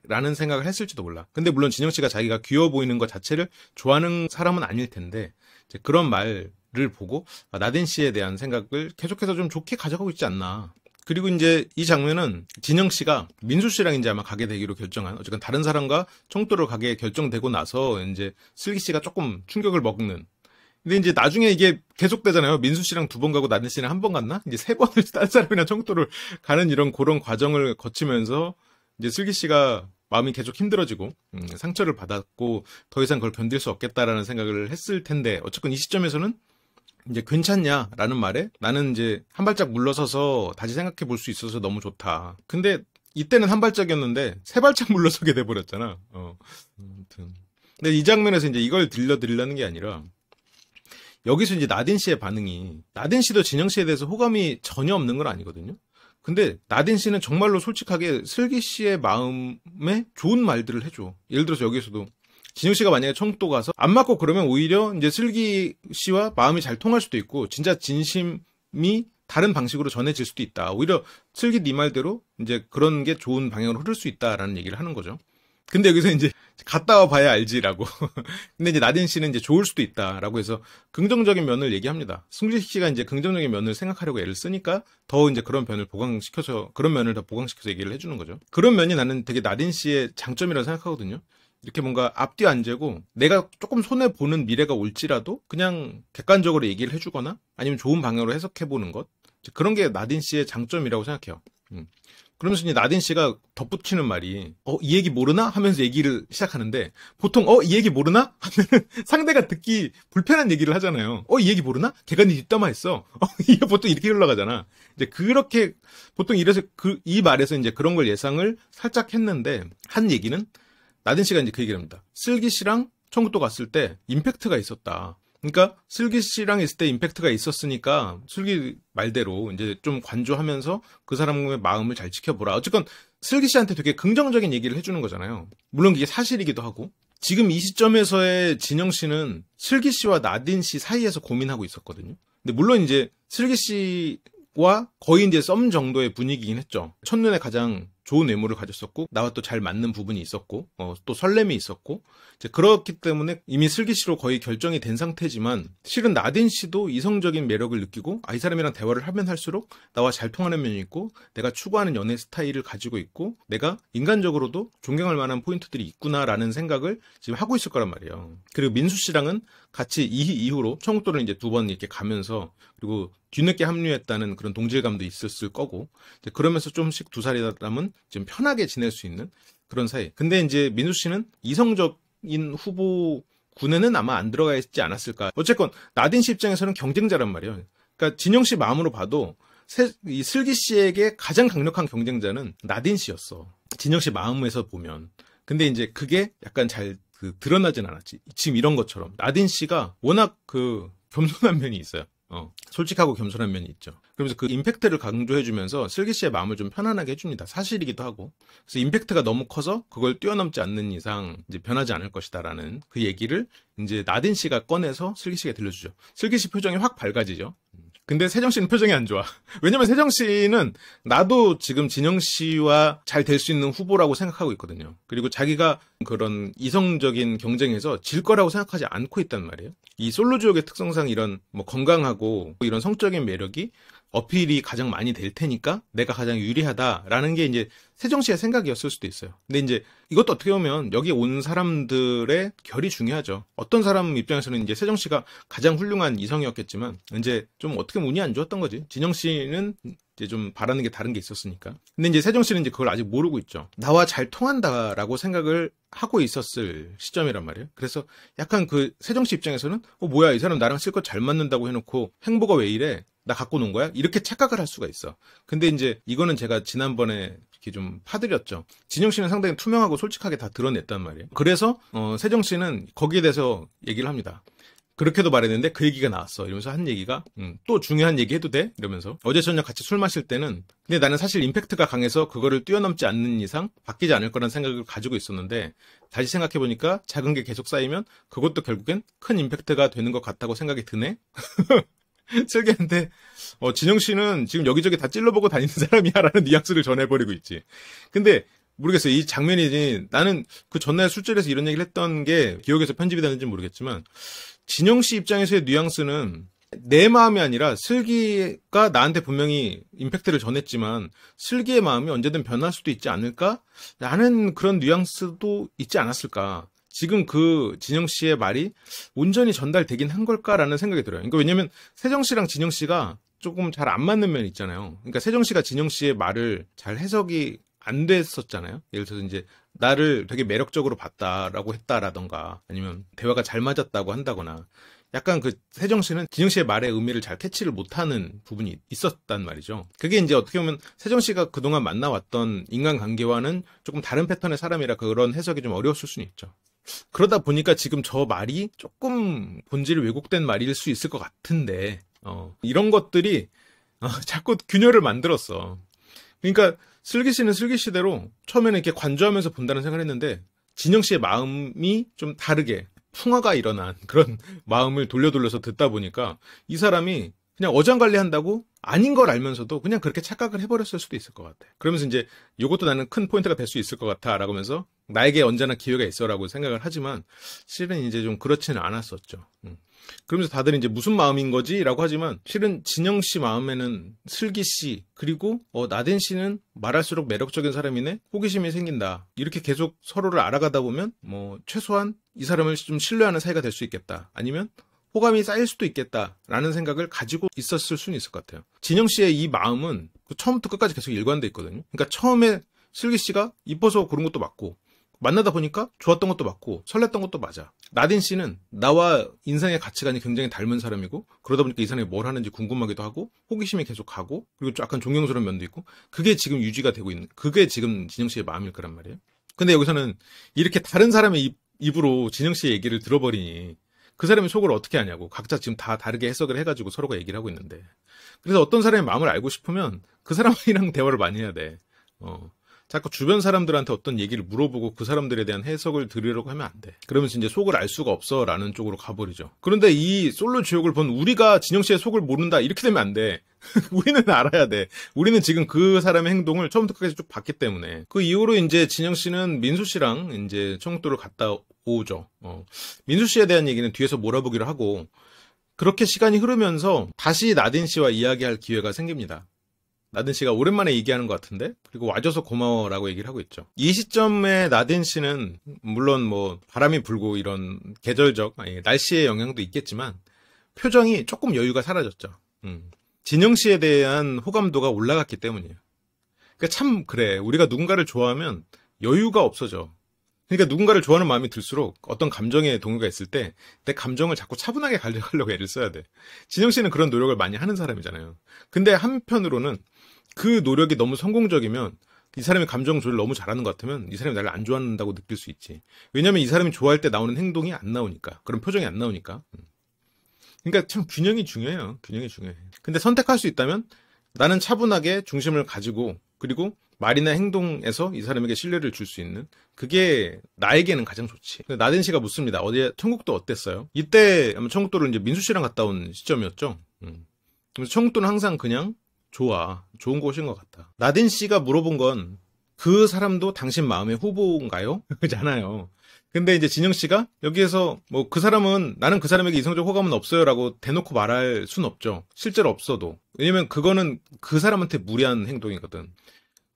라는 생각을 했을지도 몰라. 근데 물론 진영 씨가 자기가 귀여워 보이는 것 자체를 좋아하는 사람은 아닐 텐데 이제 그런 말을 보고 아, 나딘 씨에 대한 생각을 계속해서 좀 좋게 가져가고 있지 않나. 그리고 이제 이 장면은 진영 씨가 민수 씨랑 이제 아마 가게 되기로 결정한 어쨌든 다른 사람과 청도로 가게 결정되고 나서 이제 슬기 씨가 조금 충격을 먹는 근데 이제 나중에 이게 계속되잖아요. 민수 씨랑 두 번 가고 나는 씨는한 번 갔나? 이제 세 번을 딴 사람이나 청도를 가는 이런 그런 과정을 거치면서 이제 슬기 씨가 마음이 계속 힘들어지고 음, 상처를 받았고 더 이상 그걸 견딜 수 없겠다라는 생각을 했을 텐데 어쨌건 이 시점에서는 이제 괜찮냐라는 말에 나는 이제 한 발짝 물러서서 다시 생각해 볼 수 있어서 너무 좋다. 근데 이때는 한 발짝이었는데 세 발짝 물러서게 돼 버렸잖아. 어. 아무튼. 근데 이 장면에서 이제 이걸 들려 드리려는 게 아니라 여기서 이제 나딘 씨의 반응이 나딘 씨도 진영 씨에 대해서 호감이 전혀 없는 건 아니거든요. 근데 나딘 씨는 정말로 솔직하게 슬기 씨의 마음에 좋은 말들을 해줘. 예를 들어서 여기서도 진영 씨가 만약에 청도 가서 안 맞고 그러면 오히려 이제 슬기 씨와 마음이 잘 통할 수도 있고 진짜 진심이 다른 방식으로 전해질 수도 있다. 오히려 슬기 니 네 말대로 이제 그런 게 좋은 방향으로 흐를 수 있다라는 얘기를 하는 거죠. 근데 여기서 이제 갔다 와 봐야 알지라고. 근데 이제 나딘 씨는 이제 좋을 수도 있다라고 해서 긍정적인 면을 얘기합니다. 승진 씨가 이제 긍정적인 면을 생각하려고 애를 쓰니까 더 이제 그런 면을 보강시켜서 그런 면을 더 보강시켜서 얘기를 해주는 거죠. 그런 면이 나는 되게 나딘 씨의 장점이라고 생각하거든요. 이렇게 뭔가 앞뒤 안 재고 내가 조금 손해 보는 미래가 올지라도 그냥 객관적으로 얘기를 해주거나 아니면 좋은 방향으로 해석해 보는 것 그런 게 나딘 씨의 장점이라고 생각해요. 음. 그러면서 이제 나딘 씨가 덧붙이는 말이 어 이 얘기 모르나 하면서 얘기를 시작하는데 보통 어 이 얘기 모르나 하면 상대가 듣기 불편한 얘기를 하잖아요. 어 이 얘기 모르나? 걔가 네 뒷담화했어. 어 이게 보통 이렇게 흘러가잖아. 이제 그렇게 보통 이래서 그 이 말에서 이제 그런 걸 예상을 살짝 했는데 한 얘기는 나딘 씨가 이제 그 얘기를 합니다. 슬기 씨랑 청국도 갔을 때 임팩트가 있었다. 그러니까 슬기 씨랑 있을 때 임팩트가 있었으니까 슬기 말대로 이제 좀 관조하면서 그 사람의 마음을 잘 지켜보라. 어쨌건 슬기 씨한테 되게 긍정적인 얘기를 해주는 거잖아요. 물론 이게 사실이기도 하고. 지금 이 시점에서의 진영 씨는 슬기 씨와 나딘 씨 사이에서 고민하고 있었거든요. 근데 물론 이제 슬기 씨와 거의 이제 썸 정도의 분위기긴 했죠. 첫눈에 가장 좋은 외모를 가졌었고 나와 또 잘 맞는 부분이 있었고 어, 또 설렘이 있었고 이제 그렇기 때문에 이미 슬기 씨로 거의 결정이 된 상태지만 실은 나딘 씨도 이성적인 매력을 느끼고 아이 사람이랑 대화를 하면 할수록 나와 잘 통하는 면이 있고 내가 추구하는 연애 스타일을 가지고 있고 내가 인간적으로도 존경할 만한 포인트들이 있구나라는 생각을 지금 하고 있을 거란 말이에요. 그리고 민수 씨랑은 같이 이 이후로 청국도를 이제 두 번 이렇게 가면서 그리고 뒤늦게 합류했다는 그런 동질감도 있었을 거고 그러면서 좀씩 두 살이라면 지금 편하게 지낼 수 있는 그런 사이. 근데 이제 민수 씨는 이성적인 후보 군에는 아마 안 들어가 있지 않았을까. 어쨌건 나딘 씨 입장에서는 경쟁자란 말이에요. 그러니까 진영 씨 마음으로 봐도 세, 이 슬기 씨에게 가장 강력한 경쟁자는 나딘 씨였어. 진영 씨 마음에서 보면. 근데 이제 그게 약간 잘그 드러나진 않았지. 지금 이런 것처럼 나딘 씨가 워낙 그 겸손한 면이 있어요. 어. 솔직하고 겸손한 면이 있죠. 그러면서 그 임팩트를 강조해주면서 슬기 씨의 마음을 좀 편안하게 해줍니다. 사실이기도 하고. 그래서 임팩트가 너무 커서 그걸 뛰어넘지 않는 이상 이제 변하지 않을 것이다라는 그 얘기를 이제 나딘 씨가 꺼내서 슬기 씨가 들려주죠. 슬기 씨 표정이 확 밝아지죠. 근데 세정 씨는 표정이 안 좋아. 왜냐면 세정 씨는 나도 지금 진영 씨와 잘 될 수 있는 후보라고 생각하고 있거든요. 그리고 자기가 그런 이성적인 경쟁에서 질 거라고 생각하지 않고 있단 말이에요. 이 솔로 주역의 특성상 이런 뭐 건강하고 이런 성적인 매력이 어필이 가장 많이 될 테니까 내가 가장 유리하다라는 게 이제 세정 씨의 생각이었을 수도 있어요. 근데 이제 이것도 어떻게 보면 여기 온 사람들의 결이 중요하죠. 어떤 사람 입장에서는 이제 세정 씨가 가장 훌륭한 이성이었겠지만 이제 좀 어떻게 운이 안 좋았던 거지. 진영 씨는 이제 좀 바라는 게 다른 게 있었으니까. 근데 이제 세정 씨는 이제 그걸 아직 모르고 있죠. 나와 잘 통한다라고 생각을 하고 있었을 시점이란 말이에요. 그래서 약간 그 세정 씨 입장에서는 어 뭐야 이 사람 나랑 실컷 잘 맞는다고 해놓고 행보가 왜 이래? 나 갖고 논 거야? 이렇게 착각을 할 수가 있어. 근데 이제 이거는 제가 지난번에 이렇게 좀 파드렸죠. 진영 씨는 상당히 투명하고 솔직하게 다 드러냈단 말이에요. 그래서 어, 세정 씨는 거기에 대해서 얘기를 합니다. 그렇게도 말했는데 그 얘기가 나왔어. 이러면서 한 얘기가 음, 또 중요한 얘기 해도 돼? 이러면서 어제 저녁 같이 술 마실 때는 근데 나는 사실 임팩트가 강해서 그거를 뛰어넘지 않는 이상 바뀌지 않을 거란 생각을 가지고 있었는데 다시 생각해 보니까 작은 게 계속 쌓이면 그것도 결국엔 큰 임팩트가 되는 것 같다고 생각이 드네. 슬기한데 어, 진영 씨는 지금 여기저기 다 찔러보고 다니는 사람이야라는 뉘앙스를 전해버리고 있지. 근데 모르겠어요. 이 장면이지. 나는 그 전날 술자리에서 이런 얘기를 했던 게 기억에서 편집이 되는지 모르겠지만 진영 씨 입장에서의 뉘앙스는 내 마음이 아니라 슬기가 나한테 분명히 임팩트를 전했지만 슬기의 마음이 언제든 변할 수도 있지 않을까? 라는 그런 뉘앙스도 있지 않았을까? 지금 그 진영 씨의 말이 온전히 전달되긴 한 걸까라는 생각이 들어요. 그러니까 왜냐면 세정 씨랑 진영 씨가 조금 잘 안 맞는 면이 있잖아요. 그러니까 세정 씨가 진영 씨의 말을 잘 해석이 안 됐었잖아요. 예를 들어서 이제 나를 되게 매력적으로 봤다라고 했다라던가 아니면 대화가 잘 맞았다고 한다거나 약간 그 세정 씨는 진영 씨의 말의 의미를 잘 캐치를 못하는 부분이 있었단 말이죠. 그게 이제 어떻게 보면 세정 씨가 그동안 만나왔던 인간관계와는 조금 다른 패턴의 사람이라 그런 해석이 좀 어려웠을 수는 있죠. 그러다 보니까 지금 저 말이 조금 본질 이 왜곡된 말일 수 있을 것 같은데 어, 이런 것들이 어, 자꾸 균열을 만들었어. 그러니까 슬기 씨는 슬기 씨대로 처음에는 이렇게 관조하면서 본다는 생각을 했는데 진영 씨의 마음이 좀 다르게 풍화가 일어난 그런 마음을 돌려 돌려서 듣다 보니까 이 사람이 그냥 어장 관리한다고 아닌 걸 알면서도 그냥 그렇게 착각을 해버렸을 수도 있을 것 같아. 그러면서 이제 이것도 나는 큰 포인트가 될 수 있을 것 같아. 라고 하면서 나에게 언제나 기회가 있어라고 생각을 하지만 실은 이제 좀 그렇지는 않았었죠. 음. 그러면서 다들 이제 무슨 마음인 거지라고 하지만 실은 진영 씨 마음에는 슬기 씨 그리고 어 나댄 씨는 말할수록 매력적인 사람이네 호기심이 생긴다 이렇게 계속 서로를 알아가다 보면 뭐 최소한 이 사람을 좀 신뢰하는 사이가 될 수 있겠다 아니면 호감이 쌓일 수도 있겠다라는 생각을 가지고 있었을 수는 있을 것 같아요. 진영 씨의 이 마음은 그 처음부터 끝까지 계속 일관돼 있거든요. 그러니까 처음에 슬기 씨가 이뻐서 그런 것도 맞고 만나다 보니까 좋았던 것도 맞고 설렜던 것도 맞아. 나딘 씨는 나와 인생의 가치관이 굉장히 닮은 사람이고 그러다 보니까 이 사람이 뭘 하는지 궁금하기도 하고 호기심이 계속 가고 그리고 약간 존경스러운 면도 있고 그게 지금 유지가 되고 있는 그게 지금 진영 씨의 마음일 거란 말이에요. 근데 여기서는 이렇게 다른 사람의 입, 입으로 진영 씨의 얘기를 들어버리니 그사람이 속을 어떻게 아냐고 각자 지금 다 다르게 해석을 해가지고 서로가 얘기를 하고 있는데 그래서 어떤 사람의 마음을 알고 싶으면 그 사람이랑 대화를 많이 해야 돼. 어. 자꾸 주변 사람들한테 어떤 얘기를 물어보고 그 사람들에 대한 해석을 들으려고 하면 안 돼. 그러면 이제 속을 알 수가 없어 라는 쪽으로 가버리죠. 그런데 이 솔로 지옥을 본 우리가 진영 씨의 속을 모른다 이렇게 되면 안 돼. 우리는 알아야 돼. 우리는 지금 그 사람의 행동을 처음부터 끝까지 쭉 봤기 때문에. 그 이후로 이제 진영 씨는 민수 씨랑 이제 청도를 갔다 오죠. 어. 민수 씨에 대한 얘기는 뒤에서 몰아보기로 하고 그렇게 시간이 흐르면서 다시 나딘 씨와 이야기할 기회가 생깁니다. 나든 씨가 오랜만에 얘기하는 것 같은데 그리고 와줘서 고마워라고 얘기를 하고 있죠. 이 시점에 나든 씨는 물론 뭐 바람이 불고 이런 계절적 아니, 날씨의 영향도 있겠지만 표정이 조금 여유가 사라졌죠. 음. 진영 씨에 대한 호감도가 올라갔기 때문이에요. 그러니까 참 그래 우리가 누군가를 좋아하면 여유가 없어져. 그러니까 누군가를 좋아하는 마음이 들수록 어떤 감정의 동요가 있을 때 내 감정을 자꾸 차분하게 가려고 애를 써야 돼. 진영 씨는 그런 노력을 많이 하는 사람이잖아요. 근데 한편으로는 그 노력이 너무 성공적이면 이 사람이 감정 조절 너무 잘하는 것 같으면 이 사람이 나를 안 좋아한다고 느낄 수 있지. 왜냐면 하이 사람이 좋아할 때 나오는 행동이 안 나오니까. 그런 표정이 안 나오니까. 음. 그러니까 참 균형이 중요해요. 균형이 중요해. 근데 선택할 수 있다면 나는 차분하게 중심을 가지고 그리고 말이나 행동에서 이 사람에게 신뢰를 줄 수 있는 그게 나에게는 가장 좋지. 나든 씨가 묻습니다. 어디 청국도 어땠어요? 이때 청국도를 이제 민수 씨랑 갔다 온 시점이었죠. 음. 청국도는 항상 그냥 좋아. 좋은 곳인 것 같다. 나딘 씨가 물어본 건 그 사람도 당신 마음의 후보인가요? 잖아요. 근데 이제 진영 씨가 여기에서 뭐 그 사람은 나는 그 사람에게 이성적 호감은 없어요라고 대놓고 말할 순 없죠. 실제로 없어도. 왜냐면 그거는 그 사람한테 무리한 행동이거든.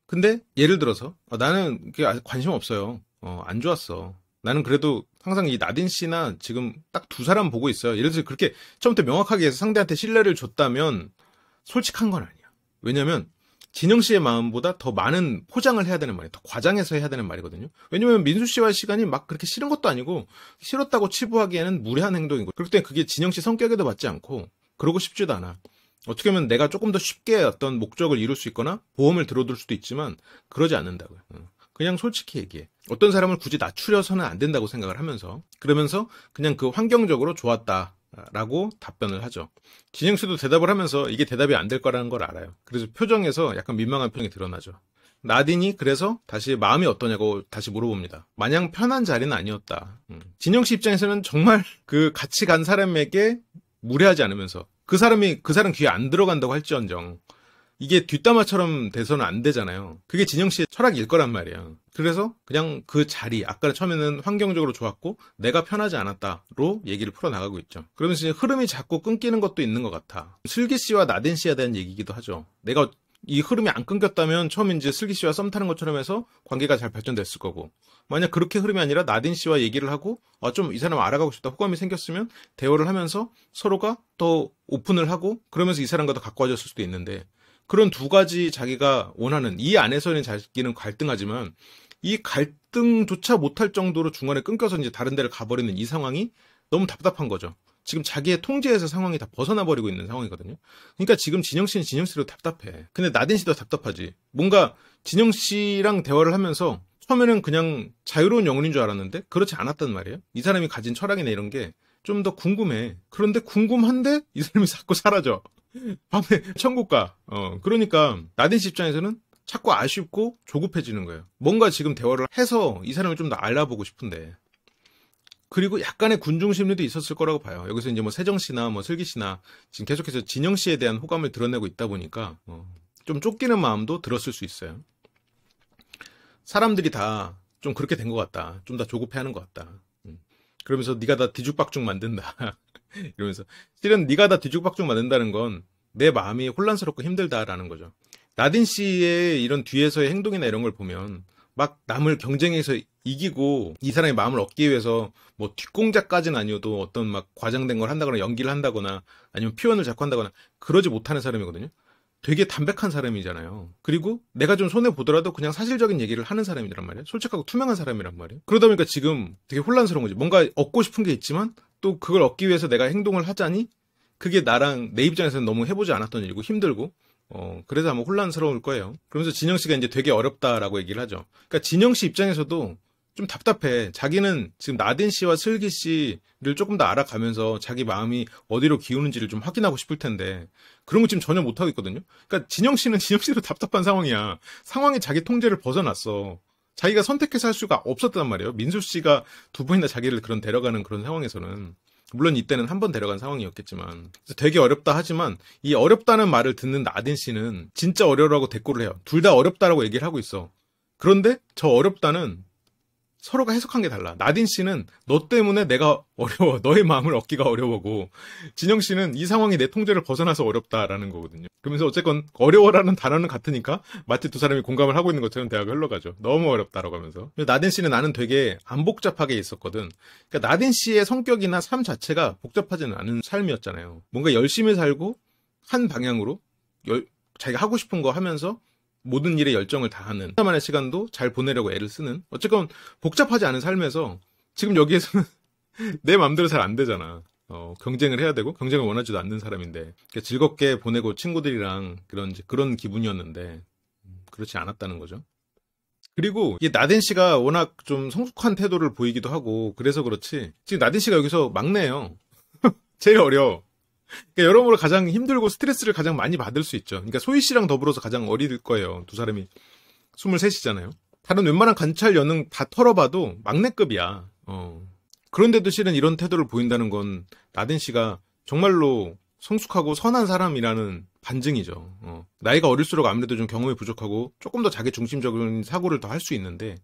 근데 예를 들어서 어, 나는 관심 없어요. 어, 안 좋았어. 나는 그래도 항상 이 나딘 씨나 지금 딱 두 사람 보고 있어요. 예를 들어서 그렇게 처음부터 명확하게 해서 상대한테 신뢰를 줬다면 솔직한 건 아니에요. 왜냐면 진영 씨의 마음보다 더 많은 포장을 해야 되는 말이에요. 더 과장해서 해야 되는 말이거든요. 왜냐면 민수 씨와의 시간이 막 그렇게 싫은 것도 아니고 싫었다고 치부하기에는 무례한 행동이고 그렇기 때문에 그게 진영 씨 성격에도 맞지 않고 그러고 싶지도 않아. 어떻게 하면 내가 조금 더 쉽게 어떤 목적을 이룰 수 있거나 보험을 들어둘 수도 있지만 그러지 않는다고요. 어. 그냥 솔직히 얘기해. 어떤 사람을 굳이 낮추려서는 안 된다고 생각을 하면서 그러면서 그냥 그 환경적으로 좋았다. 라고 답변을 하죠. 진영 씨도 대답을 하면서 이게 대답이 안 될 거라는 걸 알아요. 그래서 표정에서 약간 민망한 표정이 드러나죠. 라딘이 그래서 다시 마음이 어떠냐고 다시 물어봅니다. 마냥 편한 자리는 아니었다. 음. 진영 씨 입장에서는 정말 그 같이 간 사람에게 무례하지 않으면서 그 사람이 그 사람 귀에 안 들어간다고 할지언정 이게 뒷담화처럼 돼서는 안 되잖아요. 그게 진영 씨의 철학일 거란 말이야. 그래서 그냥 그 자리, 아까 처음에는 환경적으로 좋았고 내가 편하지 않았다로 얘기를 풀어나가고 있죠. 그러면서 흐름이 자꾸 끊기는 것도 있는 것 같아. 슬기 씨와 나댄 씨에 대한 얘기기도 하죠. 내가 이 흐름이 안 끊겼다면 처음 이제 슬기 씨와 썸 타는 것처럼 해서 관계가 잘 발전됐을 거고 만약 그렇게 흐름이 아니라 나딘 씨와 얘기를 하고 아좀 이 사람 알아가고 싶다 호감이 생겼으면 대화를 하면서 서로가 더 오픈을 하고 그러면서 이 사람과 더 가까워졌을 수도 있는데 그런 두 가지 자기가 원하는 이 안에서는 자기는 갈등하지만 이 갈등조차 못할 정도로 중간에 끊겨서 이제 다른 데를 가버리는 이 상황이 너무 답답한 거죠. 지금 자기의 통제에서 상황이 다 벗어나버리고 있는 상황이거든요. 그러니까 지금 진영 씨는 진영 씨로 답답해. 근데 나딘 씨도 답답하지. 뭔가 진영 씨랑 대화를 하면서 처음에는 그냥 자유로운 영혼인 줄 알았는데 그렇지 않았단 말이에요. 이 사람이 가진 철학이나 이런 게 좀 더 궁금해. 그런데 궁금한데 이 사람이 자꾸 사라져. 밤에 천국 가. 어, 그러니까 나딘 씨 입장에서는 자꾸 아쉽고 조급해지는 거예요. 뭔가 지금 대화를 해서 이 사람을 좀 더 알아보고 싶은데. 그리고 약간의 군중 심리도 있었을 거라고 봐요. 여기서 이제 뭐 세정 씨나 뭐 슬기 씨나 지금 계속해서 진영 씨에 대한 호감을 드러내고 있다 보니까 어, 좀 쫓기는 마음도 들었을 수 있어요. 사람들이 다 좀 그렇게 된 것 같다. 좀다 조급해하는 것 같다. 음. 그러면서 네가 다 뒤죽박죽 만든다. 이러면서 실은 네가 다 뒤죽박죽 만든다는 건 내 마음이 혼란스럽고 힘들다라는 거죠. 나딘 씨의 이런 뒤에서의 행동이나 이런 걸 보면 막 남을 경쟁해서 이기고 이 사람의 마음을 얻기 위해서 뭐 뒷공작까지는 아니어도 어떤 막 과장된 걸 한다거나 연기를 한다거나 아니면 표현을 자꾸 한다거나 그러지 못하는 사람이거든요. 되게 담백한 사람이잖아요. 그리고 내가 좀 손해 보더라도 그냥 사실적인 얘기를 하는 사람이란 말이에요. 솔직하고 투명한 사람이란 말이에요. 그러다 보니까 지금 되게 혼란스러운 거지. 뭔가 얻고 싶은 게 있지만 또 그걸 얻기 위해서 내가 행동을 하자니 그게 나랑 내 입장에서는 너무 해보지 않았던 일이고 힘들고 어, 그래서 아마 혼란스러울 거예요. 그러면서 진영 씨가 이제 되게 어렵다라고 얘기를 하죠. 그러니까 진영 씨 입장에서도 좀 답답해. 자기는 지금 나딘 씨와 슬기 씨를 조금 더 알아가면서 자기 마음이 어디로 기우는지를 좀 확인하고 싶을 텐데 그런 거 지금 전혀 못 하고 있거든요. 그러니까 진영 씨는 진영 씨로 답답한 상황이야. 상황이 자기 통제를 벗어났어. 자기가 선택해서 할 수가 없었단 말이에요. 민수 씨가 두분이나 자기를 그런 데려가는 그런 상황에서는. 물론 이때는 한 번 데려간 상황이었겠지만 되게 어렵다 하지만 이 어렵다는 말을 듣는 나딘 씨는 진짜 어려라고 대꾸를 해요. 둘 다 어렵다라고 얘기를 하고 있어. 그런데 저 어렵다는 서로가 해석한 게 달라. 나딘 씨는 너 때문에 내가 어려워. 너의 마음을 얻기가 어려워고 진영 씨는 이 상황이 내 통제를 벗어나서 어렵다라는 거거든요. 그러면서 어쨌건 어려워라는 단어는 같으니까 마치 두 사람이 공감을 하고 있는 것처럼 대화가 흘러가죠. 너무 어렵다라고 하면서. 나딘 씨는 나는 되게 안 복잡하게 있었거든. 그러니까 나딘 씨의 성격이나 삶 자체가 복잡하지는 않은 삶이었잖아요. 뭔가 열심히 살고 한 방향으로 열, 자기가 하고 싶은 거 하면서 모든 일에 열정을 다하는 혼자만의 시간도 잘 보내려고 애를 쓰는 어쨌건 복잡하지 않은 삶에서 지금 여기에서는 내 마음대로 잘 안 되잖아. 어, 경쟁을 해야 되고 경쟁을 원하지도 않는 사람인데 그러니까 즐겁게 보내고 친구들이랑 그런 그런 기분이었는데 음, 그렇지 않았다는 거죠. 그리고 이 나딘 씨가 워낙 좀 성숙한 태도를 보이기도 하고 그래서 그렇지 지금 나딘 씨가 여기서 막내예요. 제일 어려. 워 그러니까 여러모로 가장 힘들고 스트레스를 가장 많이 받을 수 있죠. 그러니까 소희 씨랑 더불어서 가장 어릴 거예요. 두 사람이 23이잖아요. 다른 웬만한 관찰 연능다 털어봐도 막내급이야. 어. 그런데도 실은 이런 태도를 보인다는 건 라덴 씨가 정말로 성숙하고 선한 사람이라는 반증이죠. 어. 나이가 어릴수록 아무래도 좀 경험이 부족하고 조금 더 자기 중심적인 사고를 더 할 수 있는데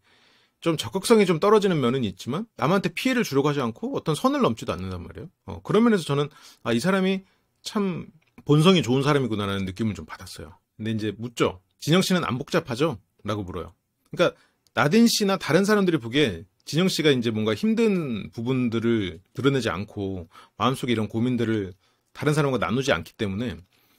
좀 적극성이 좀 떨어지는 면은 있지만 남한테 피해를 주려고 하지 않고 어떤 선을 넘지도 않는단 말이에요. 어, 그런 면에서 저는 아, 이 사람이 참 본성이 좋은 사람이구나라는 느낌을 좀 받았어요. 근데 이제 묻죠. 진영 씨는 안 복잡하죠? 라고 물어요. 그러니까 나딘 씨나 다른 사람들이 보기에 진영 씨가 이제 뭔가 힘든 부분들을 드러내지 않고 마음속에 이런 고민들을 다른 사람과 나누지 않기 때문에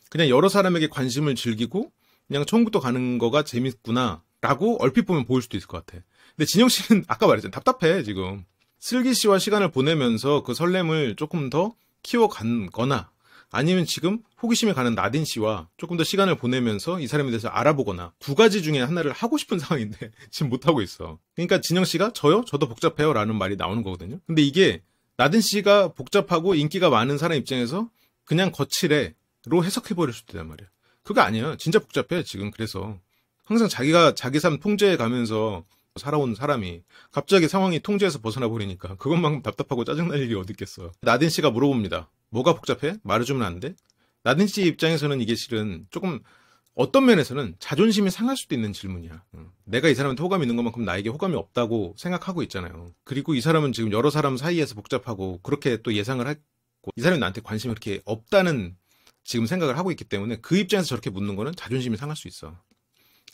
그냥 여러 사람에게 관심을 즐기고 그냥 천국도 가는 거가 재밌구나 라고 얼핏 보면 보일 수도 있을 것 같아. 근데 진영 씨는 아까 말했잖아 답답해, 지금. 슬기 씨와 시간을 보내면서 그 설렘을 조금 더 키워간 거나 아니면 지금 호기심에 가는 나딘 씨와 조금 더 시간을 보내면서 이 사람에 대해서 알아보거나 두 가지 중에 하나를 하고 싶은 상황인데 지금 못하고 있어. 그러니까 진영 씨가 저요? 저도 복잡해요? 라는 말이 나오는 거거든요. 근데 이게 나딘 씨가 복잡하고 인기가 많은 사람 입장에서 그냥 거칠해로 해석해버릴 수도 있단 말이야. 그게 아니야. 진짜 복잡해, 지금. 그래서. 항상 자기가 자기 삶 통제해 가면서 살아온 사람이 갑자기 상황이 통제에서 벗어나 버리니까 그것만큼 답답하고 짜증날 일이 어딨겠어. 나딘 씨가 물어봅니다. 뭐가 복잡해? 말해주면 안 돼? 나딘 씨 입장에서는 이게 실은 조금 어떤 면에서는 자존심이 상할 수도 있는 질문이야. 내가 이 사람한테 호감 있는 것만큼 나에게 호감이 없다고 생각하고 있잖아요. 그리고 이 사람은 지금 여러 사람 사이에서 복잡하고 그렇게 또 예상을 했고 이 사람이 나한테 관심이 그렇게 없다는 지금 생각을 하고 있기 때문에 그 입장에서 저렇게 묻는 거는 자존심이 상할 수 있어.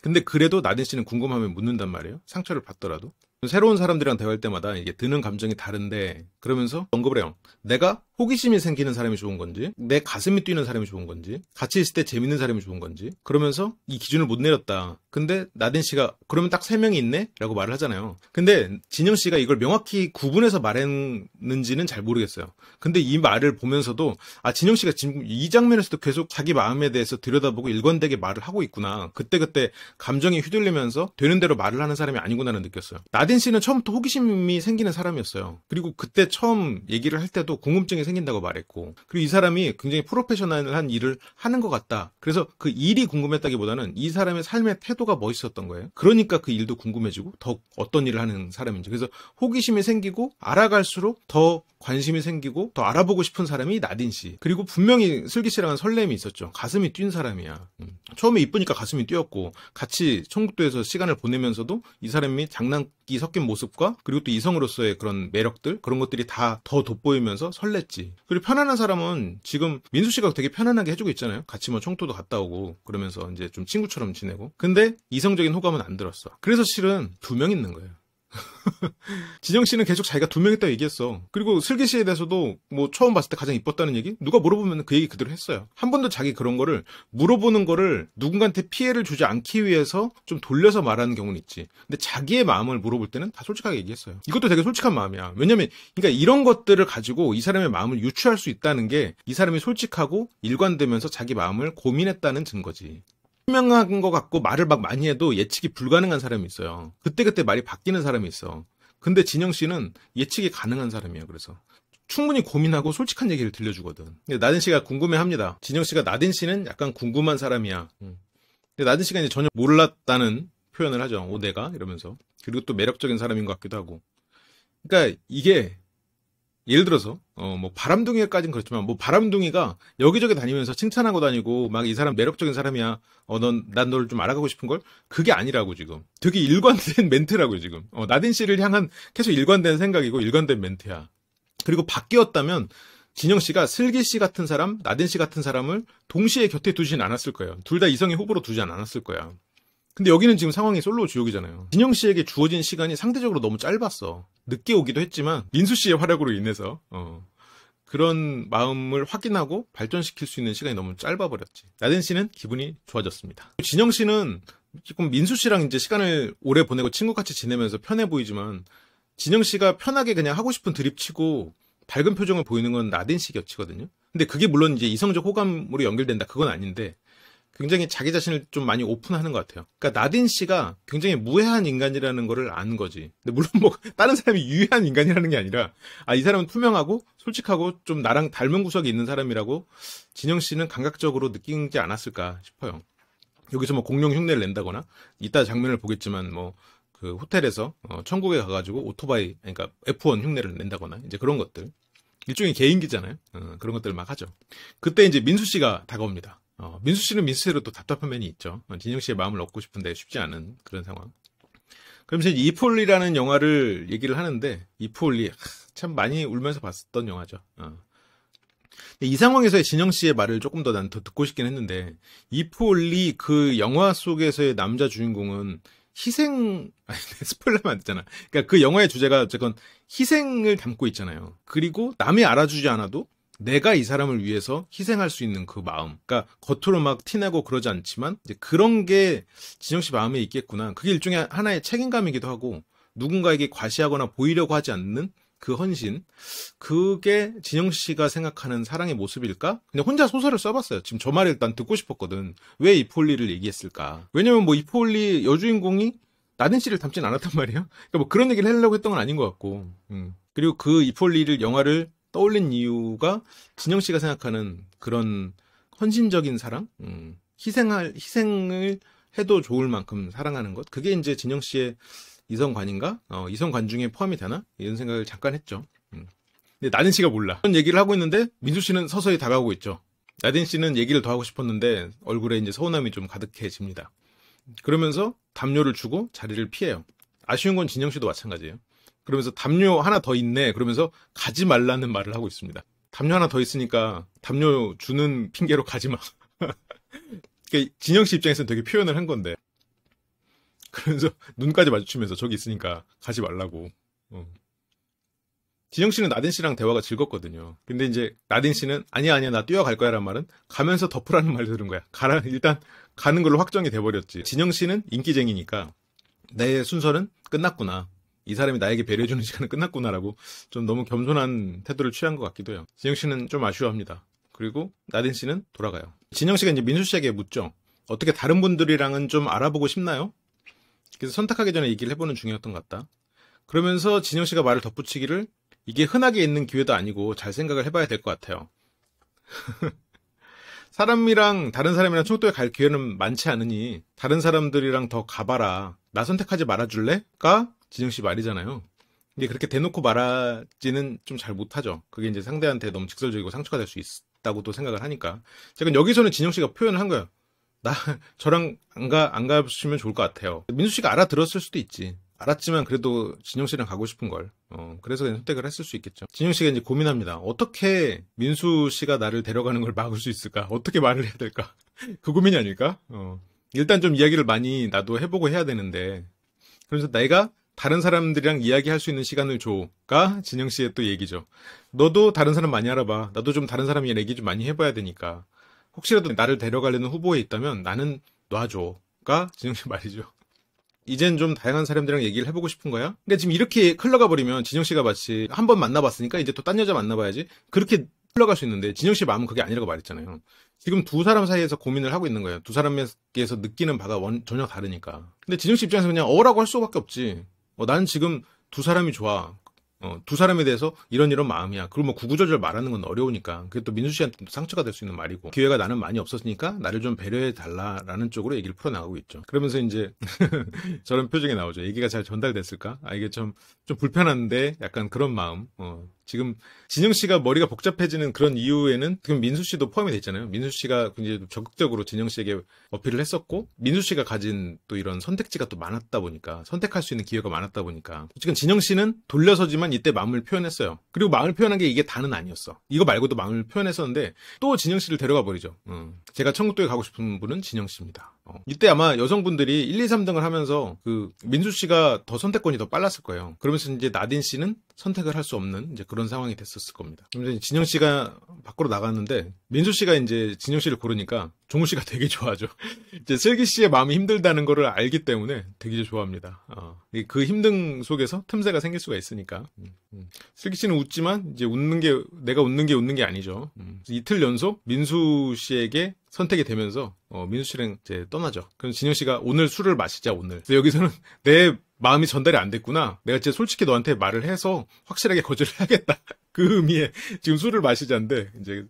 근데 그래도 나딘 씨는 궁금하면 묻는단 말이에요. 상처를 받더라도. 새로운 사람들이랑 대화할 때마다 이게 드는 감정이 다른데 그러면서 언급을 해요. 내가 호기심이 생기는 사람이 좋은 건지 내 가슴이 뛰는 사람이 좋은 건지 같이 있을 때 재밌는 사람이 좋은 건지 그러면서 이 기준을 못 내렸다 근데 나딘 씨가 그러면 딱 세 명이 있네 라고 말을 하잖아요 근데 진영 씨가 이걸 명확히 구분해서 말했는지는 잘 모르겠어요 근데 이 말을 보면서도 아 진영 씨가 지금 이 장면에서도 계속 자기 마음에 대해서 들여다보고 일관되게 말을 하고 있구나 그때그때 감정이 휘둘리면서 되는 대로 말을 하는 사람이 아니구나는 느꼈어요 나딘 씨는 처음부터 호기심이 생기는 사람이었어요 그리고 그때 처음 얘기를 할 때도 궁금증이 생긴다고 말했고 그리고 이 사람이 굉장히 프로페셔널한 일을 하는 것 같다. 그래서 그 일이 궁금했다기보다는 이 사람의 삶의 태도가 멋있었던 거예요. 그러니까 그 일도 궁금해지고 더 어떤 일을 하는 사람인지 그래서 호기심이 생기고 알아갈수록 더 관심이 생기고 더 알아보고 싶은 사람이 나딘 씨 그리고 분명히 슬기 씨랑은 설렘이 있었죠. 가슴이 뛴 사람이야. 음. 처음에 이쁘니까 가슴이 뛰었고 같이 청국도에서 시간을 보내면서도 이 사람이 장난 악기 섞인 모습과 그리고 또 이성으로서의 그런 매력들 그런 것들이 다 더 돋보이면서 설렜지. 그리고 편안한 사람은 지금 민수 씨가 되게 편안하게 해주고 있잖아요. 같이 뭐 청토도 갔다 오고 그러면서 이제 좀 친구처럼 지내고. 근데 이성적인 호감은 안 들었어. 그래서 실은 두 명 있는 거예요. 진영 씨는 계속 자기가 두 명있다 고 얘기했어. 그리고 슬기 씨에 대해서도 뭐 처음 봤을 때 가장 이뻤다는 얘기? 누가 물어보면 그 얘기 그대로 했어요. 한 번도 자기 그런 거를 물어보는 거를 누군가한테 피해를 주지 않기 위해서 좀 돌려서 말하는 경우는 있지. 근데 자기의 마음을 물어볼 때는 다 솔직하게 얘기했어요. 이것도 되게 솔직한 마음이야. 왜냐면 그러니까 이런 것들을 가지고 이 사람의 마음을 유추할 수 있다는 게 이 사람이 솔직하고 일관되면서 자기 마음을 고민했다는 증거지. 투명한 것 같고 말을 막 많이 해도 예측이 불가능한 사람이 있어요. 그때그때 말이 바뀌는 사람이 있어. 근데 진영 씨는 예측이 가능한 사람이야. 그래서 충분히 고민하고 솔직한 얘기를 들려주거든. 근데 나딘 씨가 궁금해합니다. 진영 씨가 나딘 씨는 약간 궁금한 사람이야. 음. 근데 나딘 씨가 이제 전혀 몰랐다는 표현을 하죠. 오 내가 이러면서 그리고 또 매력적인 사람인 것 같기도 하고. 그러니까 이게 예를 들어서 어뭐 바람둥이까지는 그렇지만 뭐 바람둥이가 여기저기 다니면서 칭찬하고 다니고 막 이 사람 매력적인 사람이야 어넌난 너를 좀 알아가고 싶은 걸 그게 아니라고 지금 되게 일관된 멘트라고 지금 어 나딘 씨를 향한 계속 일관된 생각이고 일관된 멘트야 그리고 바뀌었다면 진영 씨가 슬기 씨 같은 사람 나딘 씨 같은 사람을 동시에 곁에 두진 않았을 거예요 둘 다 이성의 후보로 두지 않았을 거야 근데 여기는 지금 상황이 솔로 주역이잖아요 진영 씨에게 주어진 시간이 상대적으로 너무 짧았어 늦게 오기도 했지만 민수 씨의 활약으로 인해서 어, 그런 마음을 확인하고 발전시킬 수 있는 시간이 너무 짧아버렸지. 나댄 씨는 기분이 좋아졌습니다. 진영 씨는 조금 민수 씨랑 이제 시간을 오래 보내고 친구같이 지내면서 편해 보이지만 진영 씨가 편하게 그냥 하고 싶은 드립 치고 밝은 표정을 보이는 건 나댄 씨 곁이거든요. 근데 그게 물론 이제 이성적 호감으로 연결된다 그건 아닌데 굉장히 자기 자신을 좀 많이 오픈하는 것 같아요. 그러니까 나딘 씨가 굉장히 무해한 인간이라는 거를 아는 거지. 근데 물론 뭐 다른 사람이 유해한 인간이라는 게 아니라 아 이 사람은 투명하고 솔직하고 좀 나랑 닮은 구석이 있는 사람이라고 진영 씨는 감각적으로 느끼지 않았을까 싶어요. 여기서 뭐 공룡 흉내를 낸다거나 이따 장면을 보겠지만 뭐 그 호텔에서 어 천국에 가가지고 오토바이 그러니까 F1 흉내를 낸다거나 이제 그런 것들 일종의 개인기잖아요. 어, 그런 것들을 막 하죠. 그때 이제 민수 씨가 다가옵니다. 어, 민수 씨는 민수 씨로 또 답답한 면이 있죠. 어, 진영 씨의 마음을 얻고 싶은데 쉽지 않은 그런 상황. 그러면서 이폴리라는 영화를 얘기를 하는데 이폴리 참 많이 울면서 봤었던 영화죠. 어. 이 상황에서의 진영 씨의 말을 조금 더 난 더 듣고 싶긴 했는데 이폴리 그 영화 속에서의 남자 주인공은 희생 아니 스포일러면 안 되잖아. 그러니까 그 영화의 주제가 어쨌건 희생을 담고 있잖아요. 그리고 남이 알아주지 않아도 내가 이 사람을 위해서 희생할 수 있는 그 마음. 그러니까 겉으로 막 티내고 그러지 않지만 이제 그런 게 진영 씨 마음에 있겠구나. 그게 일종의 하나의 책임감이기도 하고 누군가에게 과시하거나 보이려고 하지 않는 그 헌신. 그게 진영 씨가 생각하는 사랑의 모습일까? 그냥 혼자 소설을 써봤어요. 지금 저 말을 일단 듣고 싶었거든. 왜 이폴리를 얘기했을까? 왜냐면 뭐 이폴리 여주인공이 나는 씨를 닮진 않았단 말이에요. 그러니까 뭐 그런 얘기를 하려고 했던 건 아닌 것 같고. 음. 그리고 그 이폴리를 영화를 떠올린 이유가 진영 씨가 생각하는 그런 헌신적인 사랑, 음, 희생할 희생을 해도 좋을 만큼 사랑하는 것. 그게 이제 진영 씨의 이성관인가? 어, 이성관 중에 포함이 되나? 이런 생각을 잠깐 했죠. 음. 근데 나딘 씨가 몰라. 그런 얘기를 하고 있는데 민수 씨는 서서히 다가오고 있죠. 나딘 씨는 얘기를 더 하고 싶었는데 얼굴에 이제 서운함이 좀 가득해집니다. 그러면서 담요를 주고 자리를 피해요. 아쉬운 건 진영 씨도 마찬가지예요. 그러면서 담요 하나 더 있네. 그러면서 가지 말라는 말을 하고 있습니다. 담요 하나 더 있으니까 담요 주는 핑계로 가지 마. 그러니까 진영 씨 입장에서는 되게 표현을 한 건데. 그래서 눈까지 마주치면서 저기 있으니까 가지 말라고. 어. 진영 씨는 나딘 씨랑 대화가 즐겁거든요. 근데 이제 나딘 씨는 아니야 아니야 나 뛰어갈 거야 라는 말은 가면서 덮으라는 말을 들은 거야. 가라 일단 가는 걸로 확정이 돼버렸지. 진영 씨는 인기쟁이니까 내 순서는 끝났구나. 이 사람이 나에게 배려해주는 시간은 끝났구나라고 좀 너무 겸손한 태도를 취한 것 같기도 해요. 진영 씨는 좀 아쉬워합니다. 그리고 나딘 씨는 돌아가요. 진영 씨가 이제 민수 씨에게 묻죠. 어떻게 다른 분들이랑은 좀 알아보고 싶나요? 그래서 선택하기 전에 얘기를 해보는 중이었던 것 같다. 그러면서 진영 씨가 말을 덧붙이기를 이게 흔하게 있는 기회도 아니고 잘 생각을 해봐야 될 것 같아요. 사람이랑 다른 사람이랑 충도에갈 기회는 많지 않으니 다른 사람들이랑 더 가봐라. 나 선택하지 말아줄래?가 진영 씨 말이잖아요. 이게 그렇게 대놓고 말하지는 좀 잘 못하죠. 그게 이제 상대한테 너무 직설적이고 상처가 될 수 있다고도 생각을 하니까. 제가 여기서는 진영 씨가 표현을 한 거예요. 나 저랑 안 가 안 가시면 좋을 것 같아요. 민수 씨가 알아들었을 수도 있지. 알았지만 그래도 진영 씨랑 가고 싶은 걸. 어, 그래서 선택을 했을 수 있겠죠. 진영 씨가 이제 고민합니다. 어떻게 민수 씨가 나를 데려가는 걸 막을 수 있을까? 어떻게 말을 해야 될까? 그 고민이 아닐까? 어. 일단 좀 이야기를 많이 나도 해보고 해야 되는데. 그래서 내가 다른 사람들이랑 이야기할 수 있는 시간을 줘가 진영 씨의 또 얘기죠. 너도 다른 사람 많이 알아봐. 나도 좀 다른 사람이랑 얘기 좀 많이 해봐야 되니까. 혹시라도 나를 데려가려는 후보에 있다면 나는 놔줘가 진영 씨 말이죠. 이젠 좀 다양한 사람들이랑 얘기를 해보고 싶은 거야? 근데 지금 이렇게 흘러가 버리면 진영 씨가 마치 한 번 만나봤으니까 이제 또 딴 여자 만나봐야지 그렇게 흘러갈 수 있는데 진영 씨 마음은 그게 아니라고 말했잖아요. 지금 두 사람 사이에서 고민을 하고 있는 거예요. 두 사람에게서 느끼는 바가 원, 전혀 다르니까. 근데 진영 씨 입장에서 그냥 어라고 할 수밖에 없지. 어, 난 지금 두 사람이 좋아. 어, 두 사람에 대해서 이런 이런 마음이야. 그리고 뭐 구구절절 말하는 건 어려우니까 그게 또 민수 씨한테 상처가 될 수 있는 말이고 기회가 나는 많이 없었으니까 나를 좀 배려해 달라라는 쪽으로 얘기를 풀어 나가고 있죠. 그러면서 이제 저런 표정이 나오죠. 얘기가 잘 전달됐을까? 아 이게 좀 좀 불편한데 약간 그런 마음. 어, 지금 진영 씨가 머리가 복잡해지는 그런 이유에는 지금 민수 씨도 포함이 됐잖아요. 민수 씨가 굉장히 적극적으로 진영 씨에게 어필을 했었고 민수 씨가 가진 또 이런 선택지가 또 많았다 보니까 선택할 수 있는 기회가 많았다 보니까 지금 진영 씨는 돌려서지만 이때 마음을 표현했어요. 그리고 마음을 표현한 게 이게 다는 아니었어. 이거 말고도 마음을 표현했었는데 또 진영 씨를 데려가 버리죠. 음. 제가 청국도에 가고 싶은 분은 진영 씨입니다. 어. 이때 아마 여성분들이 1, 2, 3등을 하면서 그 민수 씨가 더 선택권이 더 빨랐을 거예요. 그러면서 이제 나딘 씨는 선택을 할 수 없는 이제 그런 상황이 됐었을 겁니다. 그러면 진영 씨가 밖으로 나갔는데 민수 씨가 이제 진영 씨를 고르니까 종우 씨가 되게 좋아하죠. 이제 슬기 씨의 마음이 힘들다는 거를 알기 때문에 되게 좋아합니다. 어. 그 힘든 속에서 틈새가 생길 수가 있으니까. 음, 음. 슬기 씨는 웃지만 이제 웃는 게 내가 웃는 게 웃는 게 아니죠. 음. 이틀 연속 민수 씨에게 선택이 되면서 어, 민수 씨랑 이제 떠나죠. 그럼 진영 씨가 오늘 술을 마시자 오늘. 근데 여기서는 내 마음이 전달이 안 됐구나. 내가 진짜 솔직히 너한테 말을 해서 확실하게 거절을 해야겠다. 그 의미에 지금 술을 마시자인데 이제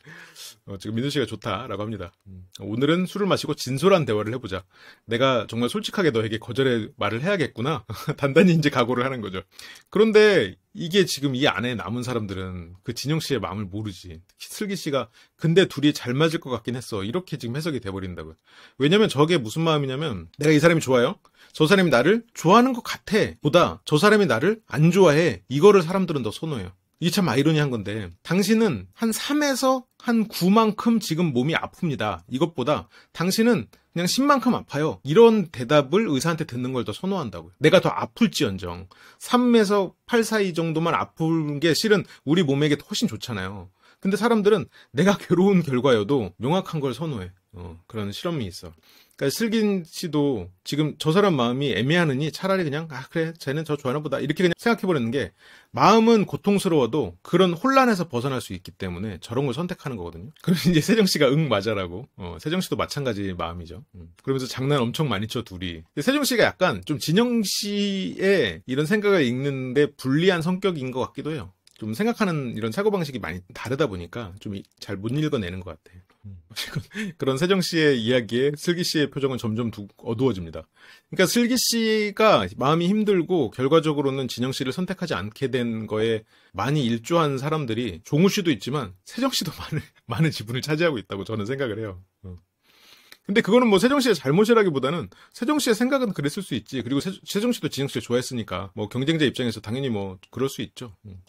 어, 지금 민수 씨가 좋다라고 합니다. 음, 오늘은 술을 마시고 진솔한 대화를 해보자. 내가 정말 솔직하게 너에게 거절의 말을 해야겠구나. 단단히 이제 각오를 하는 거죠. 그런데 이게 지금 이 안에 남은 사람들은 그 진영 씨의 마음을 모르지. 슬기 씨가 근데 둘이 잘 맞을 것 같긴 했어. 이렇게 지금 해석이 돼버린다고 왜냐면 저게 무슨 마음이냐면 내가 이 사람이 좋아요. 저 사람이 나를 좋아하는 것 같아. 보다 저 사람이 나를 안 좋아해. 이거를 사람들은 더 선호해요. 이게 참 아이러니한 건데 당신은 한 3에서 한 9만큼 지금 몸이 아픕니다. 이것보다 당신은 그냥 10만큼 아파요. 이런 대답을 의사한테 듣는 걸 더 선호한다고요. 내가 더 아플지언정 3에서 8 사이 정도만 아픈 게 실은 우리 몸에게 훨씬 좋잖아요. 근데 사람들은 내가 괴로운 결과여도 명확한 걸 선호해. 어, 그런 실험이 있어. 그러니까 슬긴 씨도 지금 저 사람 마음이 애매하느니 차라리 그냥 아 그래 쟤는 저 좋아하나 보다 이렇게 그냥 생각해버리는 게 마음은 고통스러워도 그런 혼란에서 벗어날 수 있기 때문에 저런 걸 선택하는 거거든요. 그럼 이제 세정 씨가 응 맞아라고 어, 세정 씨도 마찬가지 마음이죠. 음. 그러면서 장난 엄청 많이 쳐 둘이 세정 씨가 약간 좀 진영 씨의 이런 생각을 읽는데 불리한 성격인 것 같기도 해요. 좀 생각하는 이런 사고 방식이 많이 다르다 보니까 좀 잘 못 읽어내는 것 같아요. 음. 그런 세정 씨의 이야기에 슬기 씨의 표정은 점점 두, 어두워집니다. 그러니까 슬기 씨가 마음이 힘들고 결과적으로는 진영 씨를 선택하지 않게 된 거에 많이 일조한 사람들이 종우 씨도 있지만 세정 씨도 많은 많은 지분을 차지하고 있다고 저는 생각을 해요. 어. 근데 그거는 뭐 세정 씨의 잘못이라기보다는 세정 씨의 생각은 그랬을 수 있지. 그리고 세, 정 씨도 진영 씨를 좋아했으니까 뭐 경쟁자 입장에서 당연히 뭐 그럴 수 있죠. 음.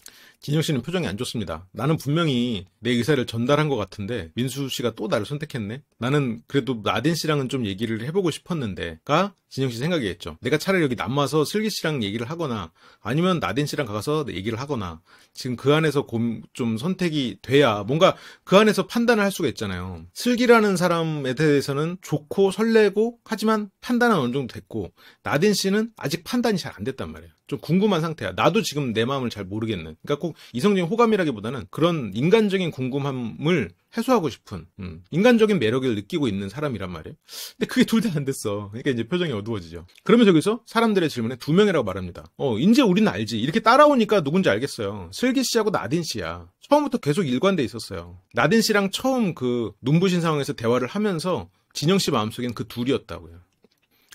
진영 씨는 표정이 안 좋습니다. 나는 분명히 내 의사를 전달한 것 같은데 민수 씨가 또 나를 선택했네. 나는 그래도 나딘 씨랑은 좀 얘기를 해보고 싶었는데가 진영 씨 생각이겠죠. 내가 차라리 여기 남아서 슬기 씨랑 얘기를 하거나 아니면 나딘 씨랑 가서 얘기를 하거나 지금 그 안에서 좀 선택이 돼야 뭔가 그 안에서 판단을 할 수가 있잖아요. 슬기라는 사람에 대해서는 좋고 설레고 하지만 판단은 어느 정도 됐고 나딘 씨는 아직 판단이 잘 안 됐단 말이에요. 좀 궁금한 상태야. 나도 지금 내 마음을 잘 모르겠는. 그러니까 꼭 이성적인 호감이라기보다는 그런 인간적인 궁금함을 해소하고 싶은 음, 인간적인 매력을 느끼고 있는 사람이란 말이에요. 근데 그게 둘 다 안 됐어. 그러니까 이제 표정이 어두워지죠. 그러면서 여기서 사람들의 질문에 두 명이라고 말합니다. 어, 이제 우리는 알지. 이렇게 따라오니까 누군지 알겠어요. 슬기 씨하고 나딘 씨야. 처음부터 계속 일관돼 있었어요. 나딘 씨랑 처음 그 눈부신 상황에서 대화를 하면서 진영 씨 마음속엔 그 둘이었다고요.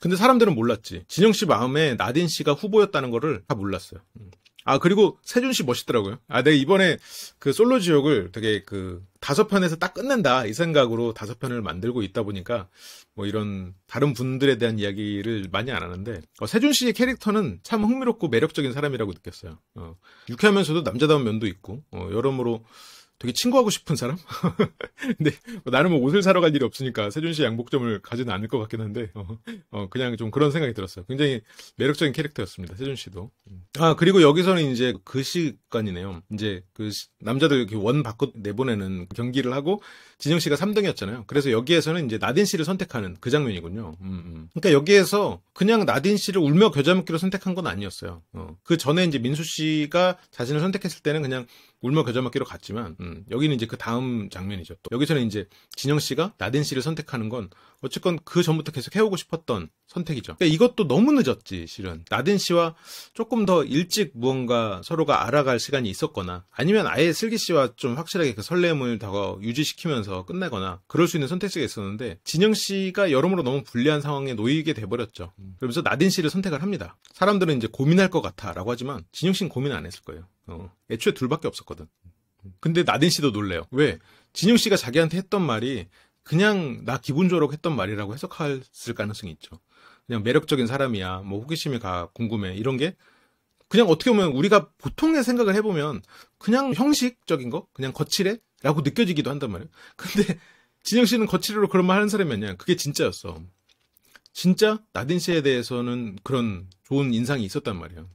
근데 사람들은 몰랐지. 진영 씨 마음에 나딘 씨가 후보였다는 거를 다 몰랐어요. 음. 아 그리고 세준 씨 멋있더라고요. 아 내가 이번에 그 솔로 지역을 되게 그 다섯 편에서 딱 끝낸다 이 생각으로 다섯 편을 만들고 있다 보니까 뭐 이런 다른 분들에 대한 이야기를 많이 안 하는데 어, 세준 씨의 캐릭터는 참 흥미롭고 매력적인 사람이라고 느꼈어요. 어, 유쾌하면서도 남자다운 면도 있고 어, 여러모로 되게 친구하고 싶은 사람? 근데 뭐 나는 뭐 옷을 사러 갈 일이 없으니까 세준씨 양복점을 가지는 않을 것 같긴 한데 어, 어, 그냥 좀 그런 생각이 들었어요. 굉장히 매력적인 캐릭터였습니다. 세준씨도. 음. 아 그리고 여기서는 이제 그 시간이네요. 이제 그 남자들 이렇게 원 바꿔 내보내는 경기를 하고 진영씨가 3등이었잖아요. 그래서 여기에서는 이제 나딘씨를 선택하는 그 장면이군요. 음, 음. 그러니까 여기에서 그냥 나딘씨를 울며 겨자먹기로 선택한 건 아니었어요. 어. 그 전에 이제 민수씨가 자신을 선택했을 때는 그냥 울며 겨자 먹기로 갔지만 음, 여기는 이제 그 다음 장면이죠. 또 여기서는 이제 진영 씨가 나딘 씨를 선택하는 건 어쨌건 그 전부터 계속 해오고 싶었던 선택이죠. 그러니까 이것도 너무 늦었지 실은 나딘 씨와 조금 더 일찍 무언가 서로가 알아갈 시간이 있었거나 아니면 아예 슬기 씨와 좀 확실하게 그 설렘을 더 유지시키면서 끝내거나 그럴 수 있는 선택지가 있었는데 진영 씨가 여러모로 너무 불리한 상황에 놓이게 돼버렸죠. 그러면서 나딘 씨를 선택을 합니다. 사람들은 이제 고민할 것 같아라고 하지만 진영 씨는 고민 안 했을 거예요. 어. 애초에 둘밖에 없었거든. 근데 나딘 씨도 놀래요. 왜? 진영 씨가 자기한테 했던 말이 그냥 나 기분 좋으라고 했던 말이라고 해석했을 가능성이 있죠. 그냥 매력적인 사람이야. 뭐 호기심이 가, 궁금해. 이런 게 그냥 어떻게 보면 우리가 보통의 생각을 해보면 그냥 형식적인 거? 그냥 거칠해? 라고 느껴지기도 한단 말이에요. 근데 진영 씨는 거칠으로 그런 말 하는 사람이었냐? 그게 진짜였어. 진짜 나딘 씨에 대해서는 그런 좋은 인상이 있었단 말이에요.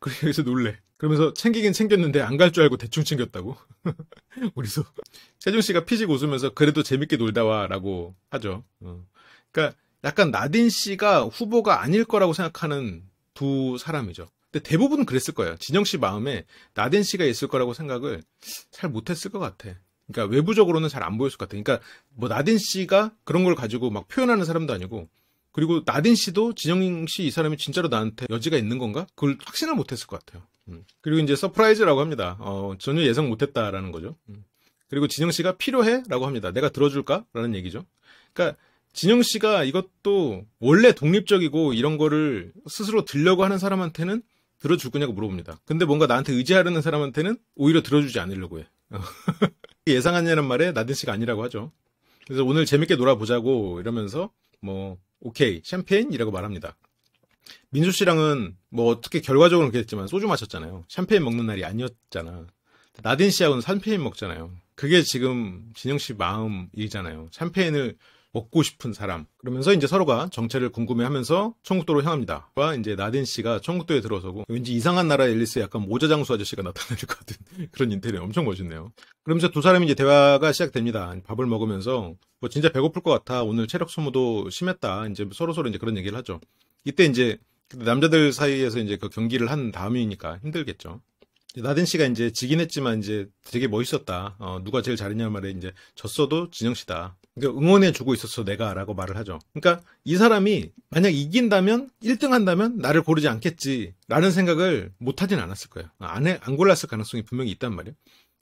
그래서 놀래. 그러면서 챙기긴 챙겼는데 안 갈 줄 알고 대충 챙겼다고. 우리도. 세종 씨가 피식 웃으면서 그래도 재밌게 놀다 와라고 하죠. 어. 그러니까 약간 나딘 씨가 후보가 아닐 거라고 생각하는 두 사람이죠. 근데 대부분 그랬을 거예요. 진영 씨 마음에 나딘 씨가 있을 거라고 생각을 잘 못했을 것 같아. 그러니까 외부적으로는 잘 안 보였을 것 같아. 그러니까 뭐 나딘 씨가 그런 걸 가지고 막 표현하는 사람도 아니고 그리고 나딘 씨도 진영 씨 이 사람이 진짜로 나한테 여지가 있는 건가? 그걸 확신을 못했을 것 같아요. 음. 그리고 이제 서프라이즈라고 합니다. 어, 전혀 예상 못했다라는 거죠. 음. 그리고 진영 씨가 필요해라고 합니다. 내가 들어줄까라는 얘기죠. 그러니까 진영 씨가 이것도 원래 독립적이고 이런 거를 스스로 들려고 하는 사람한테는 들어줄 거냐고 물어봅니다. 근데 뭔가 나한테 의지하려는 사람한테는 오히려 들어주지 않으려고 해. 예상하냐는 말에 나든 씨가 아니라고 하죠. 그래서 오늘 재밌게 놀아보자고 이러면서 뭐 오케이 샴페인이라고 말합니다. 민수 씨랑은 뭐 어떻게 결과적으로는 그랬지만 소주 마셨잖아요. 샴페인 먹는 날이 아니었잖아. 나딘 씨하고는 샴페인 먹잖아요. 그게 지금 진영 씨 마음이잖아요. 샴페인을 먹고 싶은 사람. 그러면서 이제 서로가 정체를 궁금해하면서 청국도로 향합니다. 와 이제 나딘 씨가 청국도에 들어서고 왠지 이상한 나라 앨리스 약간 모자 장수 아저씨가 나타날 것 같은 그런 인테리어 엄청 멋있네요. 그러면서 두 사람이 이제 대화가 시작됩니다. 밥을 먹으면서 뭐 진짜 배고플 것 같아 오늘 체력 소모도 심했다 이제 서로 서로 이제 그런 얘기를 하죠. 이때 이제 남자들 사이에서 이제 그 경기를 한 다음이니까 힘들겠죠. 나덴 씨가 이제 지긴 했지만 이제 되게 멋있었다. 어, 누가 제일 잘했냐 말에 이제 졌어도 진영 씨다. 그러니까 응원해 주고 있었어 내가라고 말을 하죠. 그러니까 이 사람이 만약 이긴다면 1등 한다면 나를 고르지 않겠지라는 생각을 못 하진 않았을 거예요. 안 해, 안 골랐을 가능성이 분명히 있단 말이에요.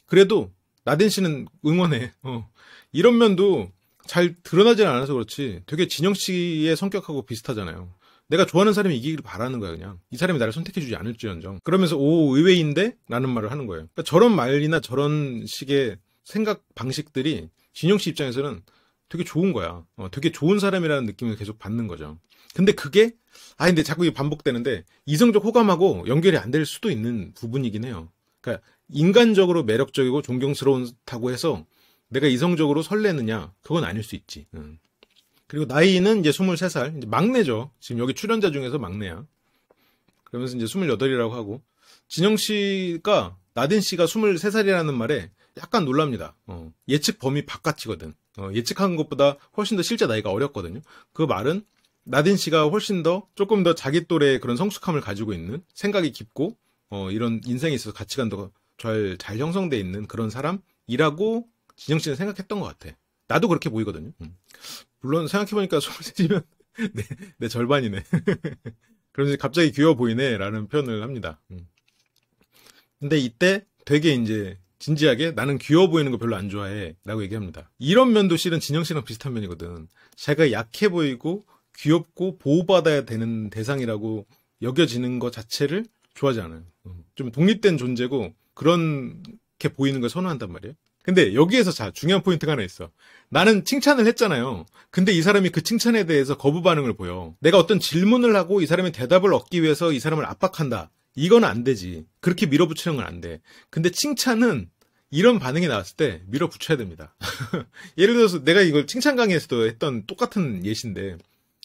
그래도 나덴 씨는 응원해. 어. 이런 면도 잘 드러나진 않아서 그렇지 되게 진영 씨의 성격하고 비슷하잖아요. 내가 좋아하는 사람이 이기길 바라는 거야 그냥 이 사람이 나를 선택해주지 않을지언정 그러면서 오 의외인데 라는 말을 하는 거예요 그러니까 저런 말이나 저런 식의 생각 방식들이 진영 씨 입장에서는 되게 좋은 거야 어, 되게 좋은 사람이라는 느낌을 계속 받는 거죠 근데 그게 아 근데 자꾸 반복되는데 이성적 호감하고 연결이 안 될 수도 있는 부분이긴 해요 그러니까 인간적으로 매력적이고 존경스러운다고 해서 내가 이성적으로 설레느냐 그건 아닐 수 있지 음. 그리고 나이는 이제 23살, 이제 막내죠. 지금 여기 출연자 중에서 막내야. 그러면서 이제 28이라고 하고, 진영 씨가, 나딘 씨가 23살이라는 말에 약간 놀랍니다. 어, 예측 범위 바깥이거든. 어, 예측한 것보다 훨씬 더 실제 나이가 어렸거든요. 그 말은 나딘 씨가 훨씬 더 조금 더 자기 또래의 그런 성숙함을 가지고 있는 생각이 깊고 어, 이런 인생에 있어서 가치관도 잘, 잘 형성돼 있는 그런 사람이라고 진영 씨는 생각했던 것 같아. 나도 그렇게 보이거든요. 음. 물론 생각해보니까 소문지면 내, 내 절반이네. 그런지 갑자기 귀여워 보이네라는 표현을 합니다. 음. 근데 이때 되게 이제 진지하게 나는 귀여워 보이는 거 별로 안 좋아해 라고 얘기합니다. 이런 면도 실은 진영 씨랑 비슷한 면이거든. 제가 약해 보이고 귀엽고 보호받아야 되는 대상이라고 여겨지는 것 자체를 좋아하지 않아요. 음. 좀 독립된 존재고 그런게 보이는 걸 선호한단 말이에요. 근데 여기에서 자, 중요한 포인트가 하나 있어. 나는 칭찬을 했잖아요. 근데 이 사람이 그 칭찬에 대해서 거부 반응을 보여. 내가 어떤 질문을 하고 이 사람의 대답을 얻기 위해서 이 사람을 압박한다. 이건 안 되지. 그렇게 밀어붙이는 건 안 돼. 근데 칭찬은 이런 반응이 나왔을 때 밀어붙여야 됩니다. 예를 들어서 내가 이걸 칭찬 강의에서도 했던 똑같은 예시인데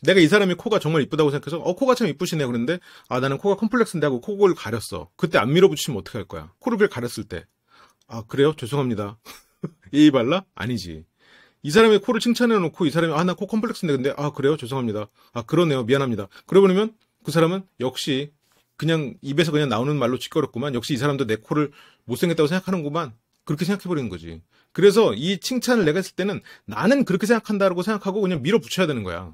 내가 이 사람이 코가 정말 이쁘다고 생각해서 어 코가 참 이쁘시네 그런데 아 나는 코가 컴플렉스인데 하고 코골 가렸어. 그때 안 밀어붙이면 어떻게 할 거야? 코를 가렸을 때 아, 그래요? 죄송합니다. 예의 발라? 아니지. 이 사람의 코를 칭찬해 놓고 이 사람이 아나 코 컴플렉스인데 근데 아 그래요 죄송합니다 아 그러네요 미안합니다 그러고 보면 그 사람은 역시 그냥 입에서 그냥 나오는 말로 짓거렸구만 역시 이 사람도 내 코를 못생겼다고 생각하는구만 그렇게 생각해 버리는 거지 그래서 이 칭찬을 내가 했을 때는 나는 그렇게 생각한다라고 생각하고 그냥 밀어붙여야 되는 거야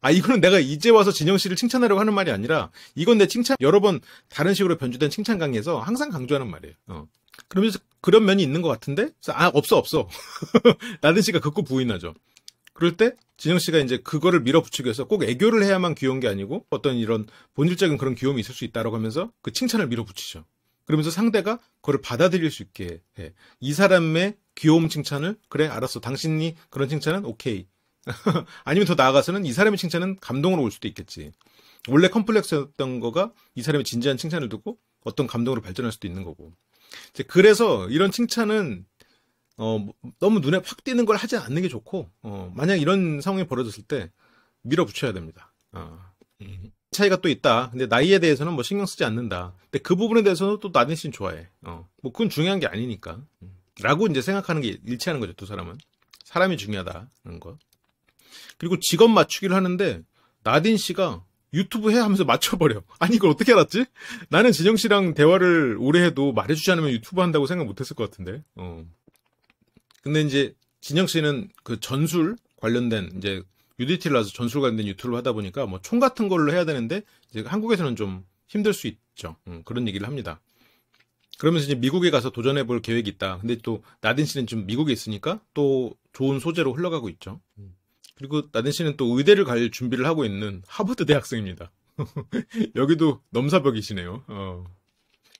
아 이거는 내가 이제 와서 진영 씨를 칭찬하려고 하는 말이 아니라 이건 내 칭찬 여러 번 다른 식으로 변주된 칭찬 강의에서 항상 강조하는 말이에요 어. 그러면서 그런 면이 있는 것 같은데 아 없어 없어 라든 씨가 극구 부인하죠. 그럴 때 진영 씨가 이제 그거를 밀어붙이기 위해서 꼭 애교를 해야만 귀여운 게 아니고 어떤 이런 본질적인 그런 귀여움이 있을 수 있다라고 하면서 그 칭찬을 밀어붙이죠. 그러면서 상대가 그걸 받아들일 수 있게 해. 이 사람의 귀여움 칭찬을 그래 알았어 당신이 그런 칭찬은 오케이. 아니면 더 나아가서는 이 사람의 칭찬은 감동으로 올 수도 있겠지. 원래 컴플렉스였던 거가 이 사람의 진지한 칭찬을 듣고 어떤 감동으로 발전할 수도 있는 거고. 그래서 이런 칭찬은 어, 너무 눈에 확 띄는 걸 하지 않는 게 좋고 어, 만약 이런 상황이 벌어졌을 때 밀어붙여야 됩니다. 어. 차이가 또 있다. 근데 나이에 대해서는 뭐 신경 쓰지 않는다. 근데 그 부분에 대해서는 또 나딘 씨는 좋아해. 어. 뭐 그건 중요한 게 아니니까. 음. 라고 이제 생각하는 게 일치하는 거죠, 두 사람은. 사람이 중요하다는 것. 그리고 직업 맞추기를 하는데 나딘 씨가 유튜브 해 하면서 맞춰버려. 아니 이걸 어떻게 알았지? 나는 진영 씨랑 대화를 오래 해도 말해주지 않으면 유튜브 한다고 생각 못했을 것 같은데. 어. 근데 이제 진영 씨는 그 전술 관련된 이제 UDT를 나서 전술 관련된 유튜브를 하다 보니까 뭐 총 같은 걸로 해야 되는데 이제 한국에서는 좀 힘들 수 있죠. 음, 그런 얘기를 합니다. 그러면서 이제 미국에 가서 도전해 볼 계획이 있다. 근데 또 나딘 씨는 지금 미국에 있으니까 또 좋은 소재로 흘러가고 있죠. 음. 그리고 나딘 씨는 또 의대를 갈 준비를 하고 있는 하버드 대학생입니다. 여기도 넘사벽이시네요. 어.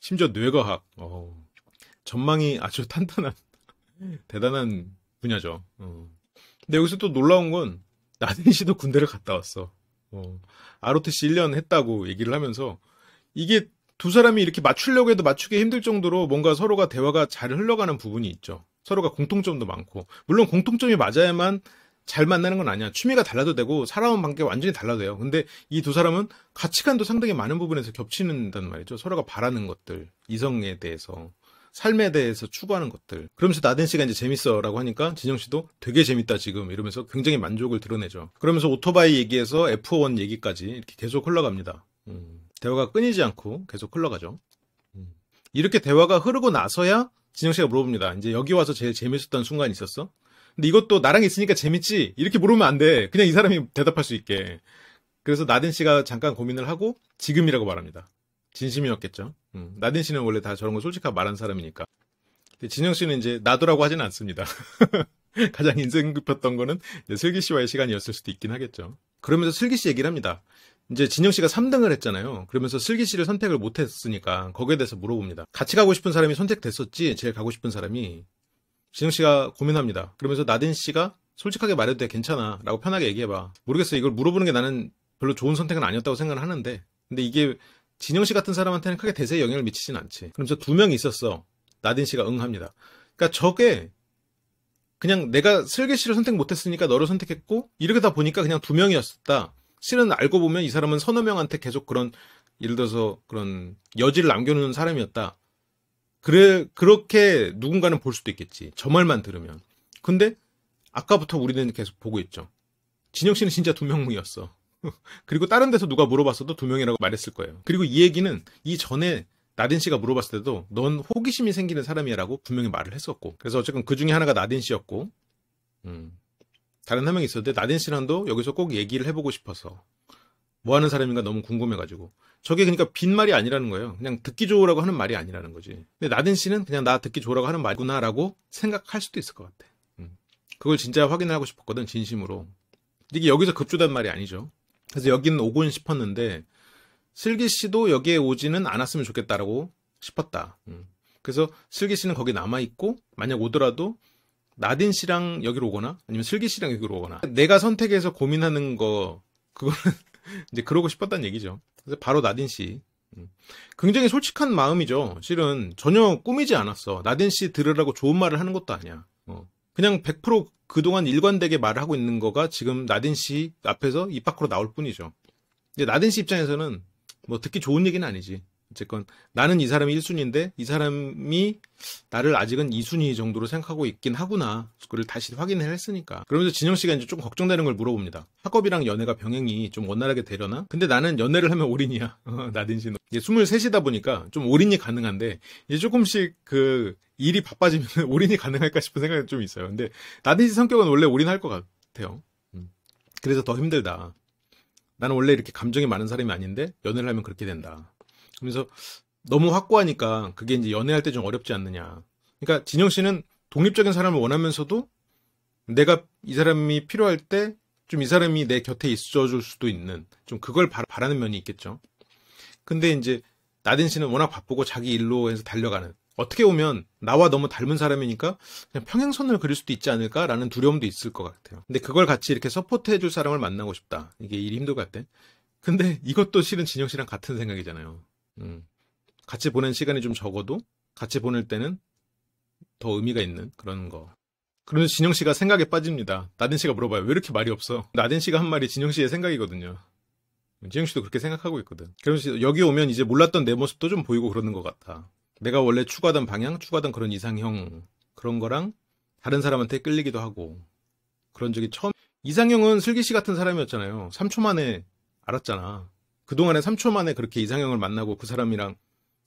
심지어 뇌과학. 어. 전망이 아주 탄탄한 대단한 분야죠. 어. 근데 여기서 또 놀라운 건 나딘 씨도 군대를 갔다 왔어. 어. ROTC 1년 했다고 얘기를 하면서 이게 두 사람이 이렇게 맞추려고 해도 맞추기 힘들 정도로 뭔가 서로가 대화가 잘 흘러가는 부분이 있죠. 서로가 공통점도 많고 물론 공통점이 맞아야만 잘 만나는 건 아니야. 취미가 달라도 되고 살아온 관계 완전히 달라도 돼요. 근데 이 두 사람은 가치관도 상당히 많은 부분에서 겹치는단 말이죠. 서로가 바라는 것들, 이성에 대해서. 삶에 대해서 추구하는 것들. 그러면서 나댄 씨가 이제 재밌어라고 하니까 진영 씨도 되게 재밌다 지금 이러면서 굉장히 만족을 드러내죠. 그러면서 오토바이 얘기에서 F1 얘기까지 이렇게 계속 흘러갑니다. 음, 대화가 끊이지 않고 계속 흘러가죠. 음. 이렇게 대화가 흐르고 나서야 진영 씨가 물어봅니다. 이제 여기 와서 제일 재밌었던 순간이 있었어? 근데 이것도 나랑 있으니까 재밌지 이렇게 물으면 안 돼. 그냥 이 사람이 대답할 수 있게. 그래서 나든 씨가 잠깐 고민을 하고 지금이라고 말합니다. 진심이었겠죠. 음. 나든 씨는 원래 다 저런 거 솔직하게 말한 사람이니까. 근데 진영 씨는 이제 나도라고 하진 않습니다. 가장 인생 급했던 거는 슬기 씨와의 시간이었을 수도 있긴 하겠죠. 그러면서 슬기 씨 얘기를 합니다. 이제 진영 씨가 3등을 했잖아요. 그러면서 슬기 씨를 선택을 못했으니까 거기에 대해서 물어봅니다. 같이 가고 싶은 사람이 선택됐었지, 제일 가고 싶은 사람이. 진영 씨가 고민합니다. 그러면서 나딘 씨가 솔직하게 말해도 돼 괜찮아 라고 편하게 얘기해봐 모르겠어 이걸 물어보는 게 나는 별로 좋은 선택은 아니었다고 생각을 하는데 근데 이게 진영 씨 같은 사람한테는 크게 대세에 영향을 미치진 않지 그러면서두 명이 있었어 나딘 씨가 응합니다 그러니까 저게 그냥 내가 슬기 씨를 선택 못했으니까 너를 선택했고 이렇게 다 보니까 그냥 두 명이었다 실은 알고 보면 이 사람은 서너 명한테 계속 그런 예를 들어서 그런 여지를 남겨놓는 사람이었다 그래 그렇게 누군가는 볼 수도 있겠지. 저 말만 들으면. 근데 아까부터 우리는 계속 보고 있죠. 진영 씨는 진짜 두명무이었어. 그리고 다른 데서 누가 물어봤어도 두 명이라고 말했을 거예요. 그리고 이 얘기는 이 전에 나딘 씨가 물어봤을 때도 넌 호기심이 생기는 사람이라고 분명히 말을 했었고. 그래서 어쨌든 그 중에 하나가 나딘 씨였고, 음, 다른 한 명이 있었는데 나딘 씨랑도 여기서 꼭 얘기를 해보고 싶어서 뭐 하는 사람인가 너무 궁금해가지고 저게 그러니까 빈말이 아니라는 거예요. 그냥 듣기 좋으라고 하는 말이 아니라는 거지. 근데 나든 씨는 그냥 나 듣기 좋으라고 하는 말구나라고 생각할 수도 있을 것 같아. 음. 그걸 진짜 확인하고 싶었거든, 진심으로. 이게 여기서 급조단 말이 아니죠. 그래서 여기는 오곤 싶었는데, 슬기 씨도 여기에 오지는 않았으면 좋겠다라고 싶었다. 음. 그래서 슬기 씨는 거기 남아있고, 만약 오더라도 나딘 씨랑 여기로 오거나 아니면 슬기 씨랑 여기로 오거나 내가 선택해서 고민하는 거 그거는 이제 그러고 싶었단 얘기죠. 그래서 바로 나딘 씨. 음. 굉장히 솔직한 마음이죠. 실은 전혀 꾸미지 않았어. 나딘 씨 들으라고 좋은 말을 하는 것도 아니야. 어. 그냥 100% 그동안 일관되게 말을 하고 있는 거가 지금 나딘 씨 앞에서 입 밖으로 나올 뿐이죠. 근데 나딘 씨 입장에서는 뭐 듣기 좋은 얘기는 아니지. 어쨌건 나는 이 사람이 1순위인데 이 사람이 나를 아직은 2순위 정도로 생각하고 있긴 하구나. 그걸 다시 확인을 했으니까. 그러면서 진영 씨가 이제 좀 걱정되는 걸 물어봅니다. 학업이랑 연애가 병행이 좀 원활하게 되려나? 근데 나는 연애를 하면 올인이야. 어, 나딘씨는. 이제 23이다 보니까 좀 올인이 가능한데 이제 조금씩 그 일이 바빠지면 올인이 가능할까 싶은 생각이 좀 있어요. 근데 나든지 성격은 원래 올인할 것 같아요. 음. 그래서 더 힘들다. 나는 원래 이렇게 감정이 많은 사람이 아닌데 연애를 하면 그렇게 된다. 그래서 너무 확고하니까 그게 이제 연애할 때 좀 어렵지 않느냐. 그러니까 진영 씨는 독립적인 사람을 원하면서도 내가 이 사람이 필요할 때 좀 이 사람이 내 곁에 있어줄 수도 있는 좀 그걸 바라는 면이 있겠죠. 근데 이제 나딘 씨는 워낙 바쁘고 자기 일로 해서 달려가는 어떻게 보면 나와 너무 닮은 사람이니까 그냥 평행선을 그릴 수도 있지 않을까라는 두려움도 있을 것 같아요. 근데 그걸 같이 이렇게 서포트 해줄 사람을 만나고 싶다. 이게 일이 힘들 것 같아. 근데 이것도 실은 진영 씨랑 같은 생각이잖아요. 음. 같이 보낸 시간이 좀 적어도 같이 보낼 때는 더 의미가 있는 그런 거. 그런데 진영 씨가 생각에 빠집니다. 나든 씨가 물어봐요. 왜 이렇게 말이 없어? 나든 씨가 한 말이 진영 씨의 생각이거든요. 진영 씨도 그렇게 생각하고 있거든. 그래서 여기 오면 이제 몰랐던 내 모습도 좀 보이고 그러는 것 같아. 내가 원래 추구하던 방향, 추구하던 그런 이상형 그런 거랑 다른 사람한테 끌리기도 하고 그런 적이 처음. 이상형은 슬기 씨 같은 사람이었잖아요. 3초 만에 알았잖아. 그동안에 3초 만에 그렇게 이상형을 만나고 그 사람이랑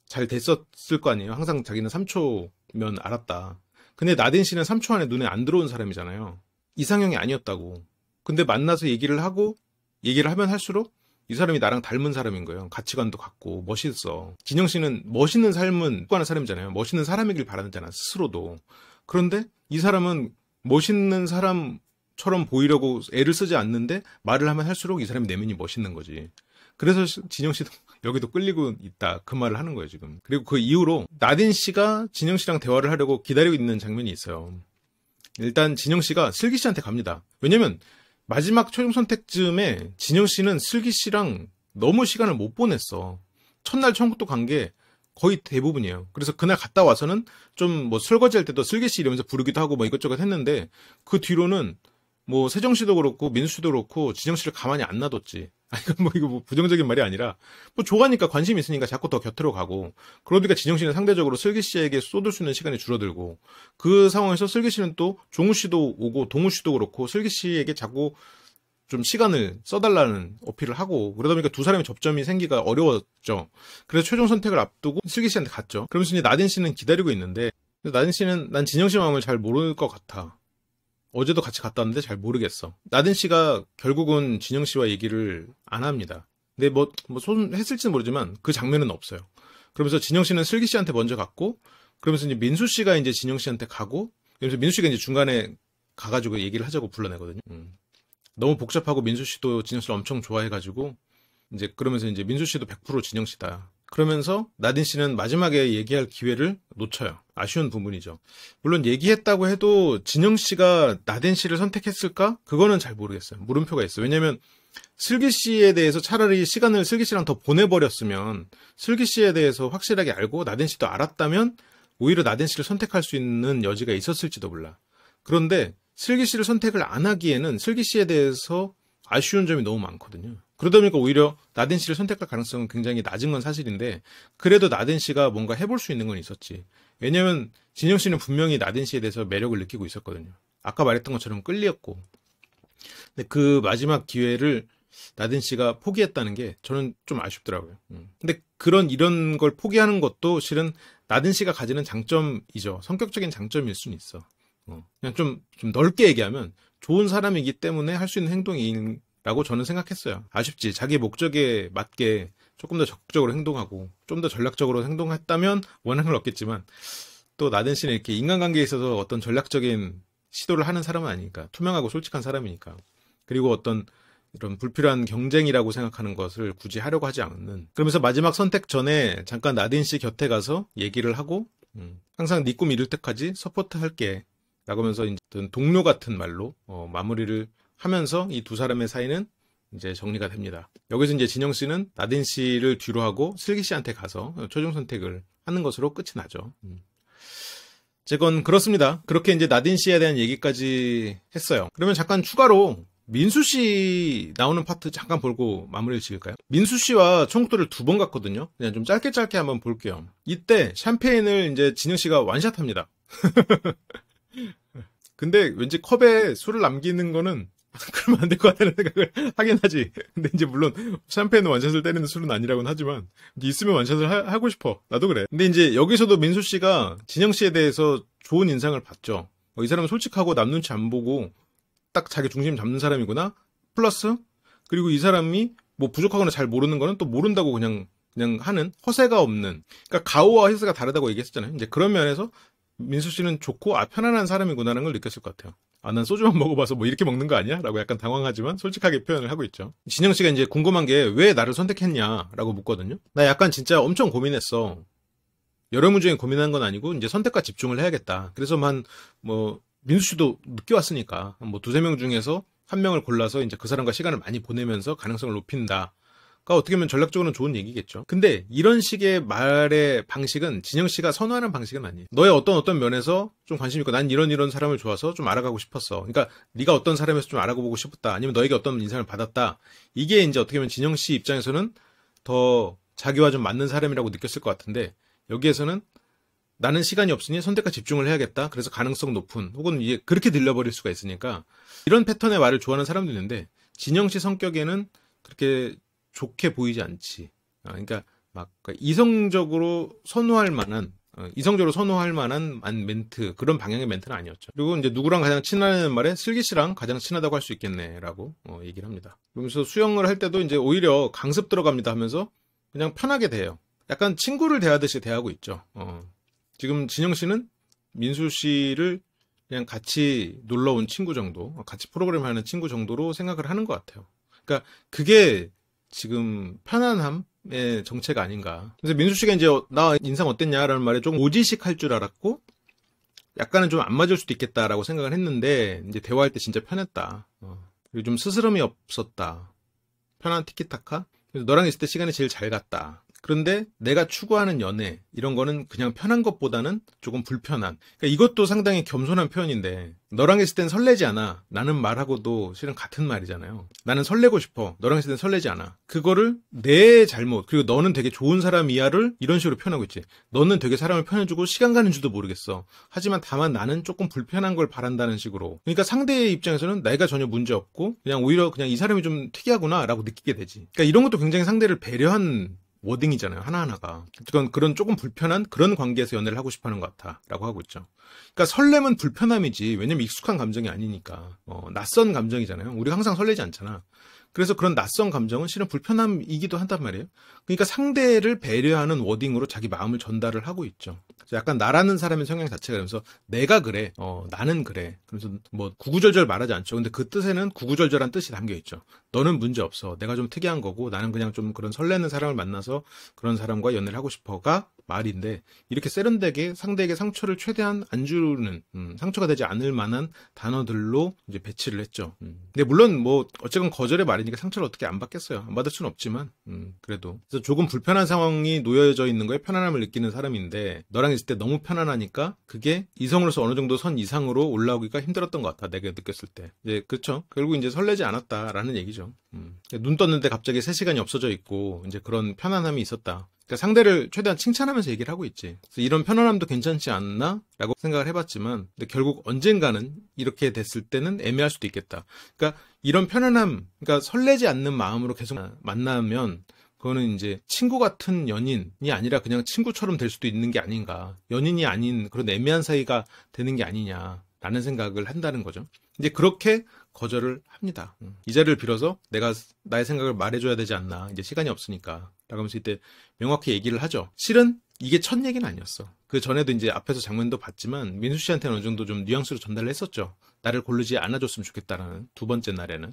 잘 됐었을 거 아니에요. 항상 자기는 3초면 알았다. 근데 나딘 씨는 3초 안에 눈에 안 들어온 사람이잖아요. 이상형이 아니었다고. 근데 만나서 얘기를 하고 얘기를 하면 할수록 이 사람이 나랑 닮은 사람인 거예요. 가치관도 같고 멋있어. 진영 씨는 멋있는 삶은 꿈하는 사람이잖아요. 멋있는 사람이길 바라잖아 는 스스로도. 그런데 이 사람은 멋있는 사람처럼 보이려고 애를 쓰지 않는데 말을 하면 할수록 이 사람이 내면이 멋있는 거지. 그래서 진영 씨도 여기도 끌리고 있다 그 말을 하는 거예요 지금. 그리고 그 이후로 나딘 씨가 진영 씨랑 대화를 하려고 기다리고 있는 장면이 있어요. 일단 진영 씨가 슬기 씨한테 갑니다. 왜냐면 마지막 최종 선택쯤에 진영 씨는 슬기 씨랑 너무 시간을 못 보냈어. 첫날 청국도 간 게 거의 대부분이에요. 그래서 그날 갔다 와서는 좀 뭐 설거지 할 때도 슬기 씨 이러면서 부르기도 하고 뭐 이것저것 했는데 그 뒤로는 뭐 세정씨도 그렇고 민수도 그렇고 진영씨를 가만히 안 놔뒀지. 아니뭐 이거 뭐 부정적인 말이 아니라 뭐 좋아하니까 관심 있으니까 자꾸 더 곁으로 가고 그러니까 진영 씨는 상대적으로 슬기 씨에게 쏟을 수 있는 시간이 줄어들고 그 상황에서 슬기 씨는 또 종우 씨도 오고 동우 씨도 그렇고 슬기 씨에게 자꾸 좀 시간을 써달라는 어필을 하고 그러다 보니까 두 사람의 접점이 생기가 어려웠죠. 그래서 최종 선택을 앞두고 슬기 씨한테 갔죠. 그러면서 이제 나딘 씨는 기다리고 있는데 나딘 씨는 난 진영 씨 마음을 잘 모를 것 같아. 어제도 같이 갔다 왔는데 잘 모르겠어. 나든 씨가 결국은 진영 씨와 얘기를 안 합니다. 근데 뭐, 뭐, 손, 했을지는 모르지만 그 장면은 없어요. 그러면서 진영 씨는 슬기 씨한테 먼저 갔고, 그러면서 이제 민수 씨가 이제 진영 씨한테 가고, 그러면서 민수 씨가 이제 중간에 가가지고 얘기를 하자고 불러내거든요. 음. 너무 복잡하고 민수 씨도 진영 씨를 엄청 좋아해가지고, 이제 그러면서 이제 민수 씨도 100% 진영 씨다. 그러면서 나딘 씨는 마지막에 얘기할 기회를 놓쳐요. 아쉬운 부분이죠. 물론 얘기했다고 해도 진영 씨가 나댄 씨를 선택했을까? 그거는 잘 모르겠어요. 물음표가 있어요. 왜냐면 슬기 씨에 대해서 차라리 시간을 슬기 씨랑 더 보내버렸으면 슬기 씨에 대해서 확실하게 알고 나댄 씨도 알았다면 오히려 나댄 씨를 선택할 수 있는 여지가 있었을지도 몰라. 그런데 슬기 씨를 선택을 안 하기에는 슬기 씨에 대해서 아쉬운 점이 너무 많거든요. 그러다 보니까 오히려 나댄 씨를 선택할 가능성은 굉장히 낮은 건 사실인데 그래도 나댄 씨가 뭔가 해볼 수 있는 건 있었지. 왜냐면 진영 씨는 분명히 나든 씨에 대해서 매력을 느끼고 있었거든요. 아까 말했던 것처럼 끌렸고. 근데 그 마지막 기회를 나든 씨가 포기했다는 게 저는 좀 아쉽더라고요. 음. 근데 그런 이런 걸 포기하는 것도 실은 나든 씨가 가지는 장점이죠. 성격적인 장점일 수는 있어. 어. 그냥 좀, 좀 넓게 얘기하면 좋은 사람이기 때문에 할 수 있는 행동이라고 저는 생각했어요. 아쉽지. 자기 목적에 맞게 조금 더 적극적으로 행동하고 좀 더 전략적으로 행동했다면 원한을 얻겠지만 또 나댄 씨는 이렇게 인간관계에 있어서 어떤 전략적인 시도를 하는 사람은 아니니까 투명하고 솔직한 사람이니까 그리고 어떤 이런 불필요한 경쟁이라고 생각하는 것을 굳이 하려고 하지 않는 그러면서 마지막 선택 전에 잠깐 나딘 씨 곁에 가서 얘기를 하고 음, 항상 네 꿈 이룰 때까지 서포트 할게 라고 하면서 이제 동료 같은 말로 어, 마무리를 하면서 이 두 사람의 사이는 이제 정리가 됩니다. 여기서 이제 진영 씨는 나딘 씨를 뒤로 하고 슬기 씨한테 가서 최종 선택을 하는 것으로 끝이 나죠. 제건 음. 그렇습니다. 그렇게 이제 나딘 씨에 대한 얘기까지 했어요. 그러면 잠깐 추가로 민수 씨 나오는 파트 잠깐 보고 마무리를 지을까요? 민수 씨와 청국도를 두 번 갔거든요. 그냥 좀 짧게 짧게 한번 볼게요. 이때 샴페인을 이제 진영 씨가 완샷합니다. 근데 왠지 컵에 술을 남기는 거는 그러면 안 될 것 같다는 생각을 하긴 하지. 근데 이제 물론 샴페인은 완샷을 때리는 술은 아니라고는 하지만 네 있으면 완샷을 하, 고 싶어. 나도 그래. 근데 이제 여기서도 민수 씨가 진영 씨에 대해서 좋은 인상을 봤죠 어, 이 사람은 솔직하고 남 눈치 안 보고 딱 자기 중심 잡는 사람이구나. 플러스 그리고 이 사람이 뭐 부족하거나 잘 모르는 거는 또 모른다고 그냥 그냥 하는 허세가 없는 그러니까 가오와 허세가 다르다고 얘기했었잖아요. 이제 그런 면에서 민수 씨는 좋고 아 편안한 사람이구나라는 걸 느꼈을 것 같아요. 아, 난 소주만 먹어봐서 뭐 이렇게 먹는 거 아니야? 라고 약간 당황하지만 솔직하게 표현을 하고 있죠. 진영 씨가 이제 궁금한 게 왜 나를 선택했냐? 라고 묻거든요. 나 약간 진짜 엄청 고민했어. 여러 문제에 고민한 건 아니고 이제 선택과 집중을 해야겠다. 그래서 만뭐 민수 씨도 늦게 왔으니까 뭐 두세 명 중에서 한 명을 골라서 이제 그 사람과 시간을 많이 보내면서 가능성을 높인다. 그러니까 어떻게 보면 전략적으로는 좋은 얘기겠죠. 근데 이런 식의 말의 방식은 진영 씨가 선호하는 방식은 아니에요. 너의 어떤 어떤 면에서 좀 관심 있고 난 이런 이런 사람을 좋아서 좀 알아가고 싶었어. 그러니까 네가 어떤 사람에서 좀 알아보고 싶었다. 아니면 너에게 어떤 인상을 받았다. 이게 이제 어떻게 보면 진영 씨 입장에서는 더 자기와 좀 맞는 사람이라고 느꼈을 것 같은데 여기에서는 나는 시간이 없으니 선택과 집중을 해야겠다. 그래서 가능성 높은 혹은 이게 그렇게 늘려버릴 수가 있으니까 이런 패턴의 말을 좋아하는 사람도 있는데 진영 씨 성격에는 그렇게 좋게 보이지 않지. 아, 그러니까 막 이성적으로 선호할 만한 어, 이성적으로 선호할 만한 멘트 그런 방향의 멘트는 아니었죠. 그리고 이제 누구랑 가장 친하냐는 말에 슬기 씨랑 가장 친하다고 할 수 있겠네라고 어, 얘기를 합니다. 그러면서 수영을 할 때도 이제 오히려 강습 들어갑니다 하면서 그냥 편하게 대요 약간 친구를 대하듯이 대하고 있죠. 어. 지금 진영 씨는 민수 씨를 그냥 같이 놀러 온 친구 정도, 같이 프로그램 하는 친구 정도로 생각을 하는 것 같아요. 그러니까 그게 지금 편안함의 정체가 아닌가. 그래서 민수 씨가 이제 나 인상 어땠냐라는 말에 좀 오지식 할 줄 알았고 약간은 좀 안 맞을 수도 있겠다라고 생각을 했는데 이제 대화할 때 진짜 편했다. 어. 그리고 좀 스스럼이 없었다. 편한 티키타카. 그래서 너랑 있을 때 시간이 제일 잘 갔다. 그런데 내가 추구하는 연애 이런 거는 그냥 편한 것보다는 조금 불편한. 그러니까 이것도 상당히 겸손한 표현인데 너랑 있을 땐 설레지 않아. 나는 말하고도 실은 같은 말이잖아요. 나는 설레고 싶어. 너랑 있을 땐 설레지 않아. 그거를 내 잘못 그리고 너는 되게 좋은 사람이야를 이런 식으로 표현하고 있지. 너는 되게 사람을 편해주고 시간 가는 줄도 모르겠어. 하지만 다만 나는 조금 불편한 걸 바란다는 식으로. 그러니까 상대의 입장에서는 내가 전혀 문제 없고 그냥 오히려 그냥 이 사람이 좀 특이하구나라고 느끼게 되지. 그러니까 이런 것도 굉장히 상대를 배려한 워딩이잖아요. 하나하나가. 그건 그런 조금 불편한 그런 관계에서 연애를 하고 싶어 하는 것 같아. 라고 하고 있죠. 그러니까 설렘은 불편함이지. 왜냐면 익숙한 감정이 아니니까. 어, 낯선 감정이잖아요. 우리가 항상 설레지 않잖아. 그래서 그런 낯선 감정은 실은 불편함이기도 한단 말이에요. 그러니까 상대를 배려하는 워딩으로 자기 마음을 전달을 하고 있죠. 약간 나라는 사람의 성향 자체가 그러면서 내가 그래, 어, 나는 그래. 그래서 뭐 구구절절 말하지 않죠. 근데 그 뜻에는 구구절절한 뜻이 담겨 있죠. 너는 문제 없어. 내가 좀 특이한 거고 나는 그냥 좀 그런 설레는 사람을 만나서 그런 사람과 연애를 하고 싶어가 말인데 이렇게 세련되게 상대에게 상처를 최대한 안 주는 음, 상처가 되지 않을 만한 단어들로 이제 배치를 했죠. 음. 근데 물론 뭐 어쨌건 거절의 말이니까 상처를 어떻게 안 받겠어요. 안 받을 수는 없지만 음, 그래도 그래서 조금 불편한 상황이 놓여져 있는 거에 편안함을 느끼는 사람인데 너랑 있을 때 너무 편안하니까 그게 이성으로서 어느 정도 선 이상으로 올라오기가 힘들었던 것 같아. 내가 느꼈을 때. 이제 그렇죠. 결국 이제 설레지 않았다라는 얘기죠. 거죠. 음. 눈 떴는데 갑자기 3시간이 없어져 있고 이제 그런 편안함이 있었다. 그러니까 상대를 최대한 칭찬하면서 얘기를 하고 있지. 이런 편안함도 괜찮지 않나? 라고 생각을 해봤지만 결국 언젠가는 이렇게 됐을 때는 애매할 수도 있겠다. 그러니까 이런 편안함, 그러니까 설레지 않는 마음으로 계속 만나면 그거는 이제 친구 같은 연인이 아니라 그냥 친구처럼 될 수도 있는 게 아닌가. 연인이 아닌 그런 애매한 사이가 되는 게 아니냐라는 생각을 한다는 거죠. 이제 그렇게 거절을 합니다. 음. 이 자리를 빌어서 내가 나의 생각을 말해줘야 되지 않나. 이제 시간이 없으니까. 라고 하면서 이때 명확히 얘기를 하죠. 실은 이게 첫 얘기는 아니었어. 그 전에도 이제 앞에서 장면도 봤지만 민수 씨한테는 어느 정도 좀 뉘앙스로 전달을 했었죠. 나를 고르지 않아줬으면 좋겠다라는 두 번째 날에는.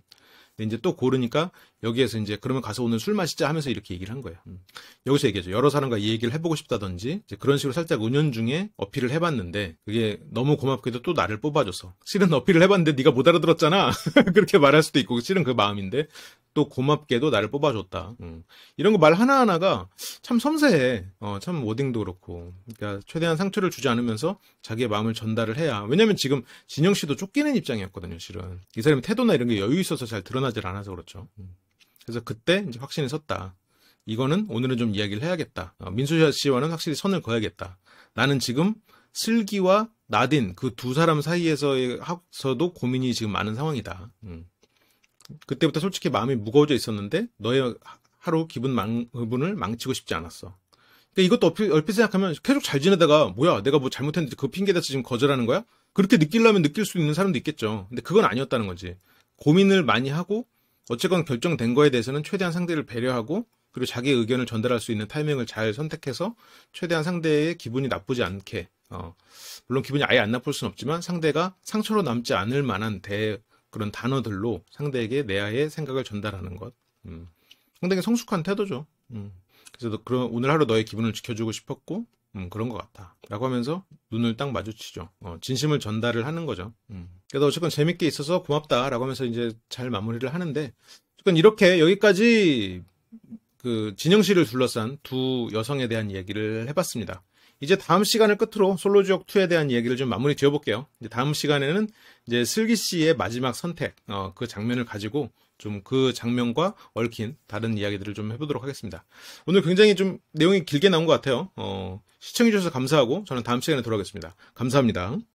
근데 이제 또 고르니까 여기에서 이제 그러면 가서 오늘 술 마시자 하면서 이렇게 얘기를 한 거예요. 음. 여기서 얘기하죠. 여러 사람과 이 얘기를 해보고 싶다든지 그런 식으로 살짝 은연 중에 어필을 해봤는데 그게 너무 고맙게도 또 나를 뽑아줘서 실은 어필을 해봤는데 네가 못 알아들었잖아. 그렇게 말할 수도 있고 실은 그 마음인데 또 고맙게도 나를 뽑아줬다. 음. 이런 거 말 하나하나가 참 섬세해. 어, 참 워딩도 그렇고. 그러니까 최대한 상처를 주지 않으면서 자기의 마음을 전달을 해야. 왜냐면 지금 진영 씨도 쫓기는 입장이었거든요, 실은. 이사람이 태도나 이런 게 여유 있어서 잘 드러나질 않아서 그렇죠. 음. 그래서 그때 이제 확신이 섰다. 이거는 오늘은 좀 이야기를 해야겠다. 어, 민수 씨와는 확실히 선을 그어야겠다. 나는 지금 슬기와 나딘 그 두 사람 사이에서도 고민이 지금 많은 상황이다. 음. 그때부터 솔직히 마음이 무거워져 있었는데 너의 하루 기분 망, 어, 분을 망치고 싶지 않았어. 이것도 얼핏, 얼핏 생각하면 계속 잘 지내다가 뭐야 내가 뭐 잘못했는데 그 핑계대서 지금 거절하는 거야? 그렇게 느끼려면 느낄 수 있는 사람도 있겠죠. 근데 그건 아니었다는 거지. 고민을 많이 하고 어쨌건 결정된 거에 대해서는 최대한 상대를 배려하고 그리고 자기 의견을 전달할 수 있는 타이밍을 잘 선택해서 최대한 상대의 기분이 나쁘지 않게 어, 물론 기분이 아예 안 나쁠 수는 없지만 상대가 상처로 남지 않을 만한 대 그런 단어들로 상대에게 내 아의 생각을 전달하는 것 음. 상당히 성숙한 태도죠. 음. 그래서 그런 오늘 하루 너의 기분을 지켜주고 싶었고 음, 그런 것같아라고 하면서 눈을 딱 마주치죠. 어, 진심을 전달을 하는 거죠. 음. 그래도 어쨌건 재밌게 있어서 고맙다라고 하면서 이제 잘 마무리를 하는데 어쨌건 이렇게 여기까지 그 진영 씨를 둘러싼 두 여성에 대한 얘기를 해봤습니다. 이제 다음 시간을 끝으로 솔로 지역 2에 대한 얘기를 좀 마무리 지어볼게요. 이제 다음 시간에는 이제 슬기 씨의 마지막 선택 어, 그 장면을 가지고 좀그 장면과 얽힌 다른 이야기들을 좀 해보도록 하겠습니다. 오늘 굉장히 좀 내용이 길게 나온 것 같아요. 어, 시청해주셔서 감사하고 저는 다음 시간에 돌아오겠습니다. 감사합니다.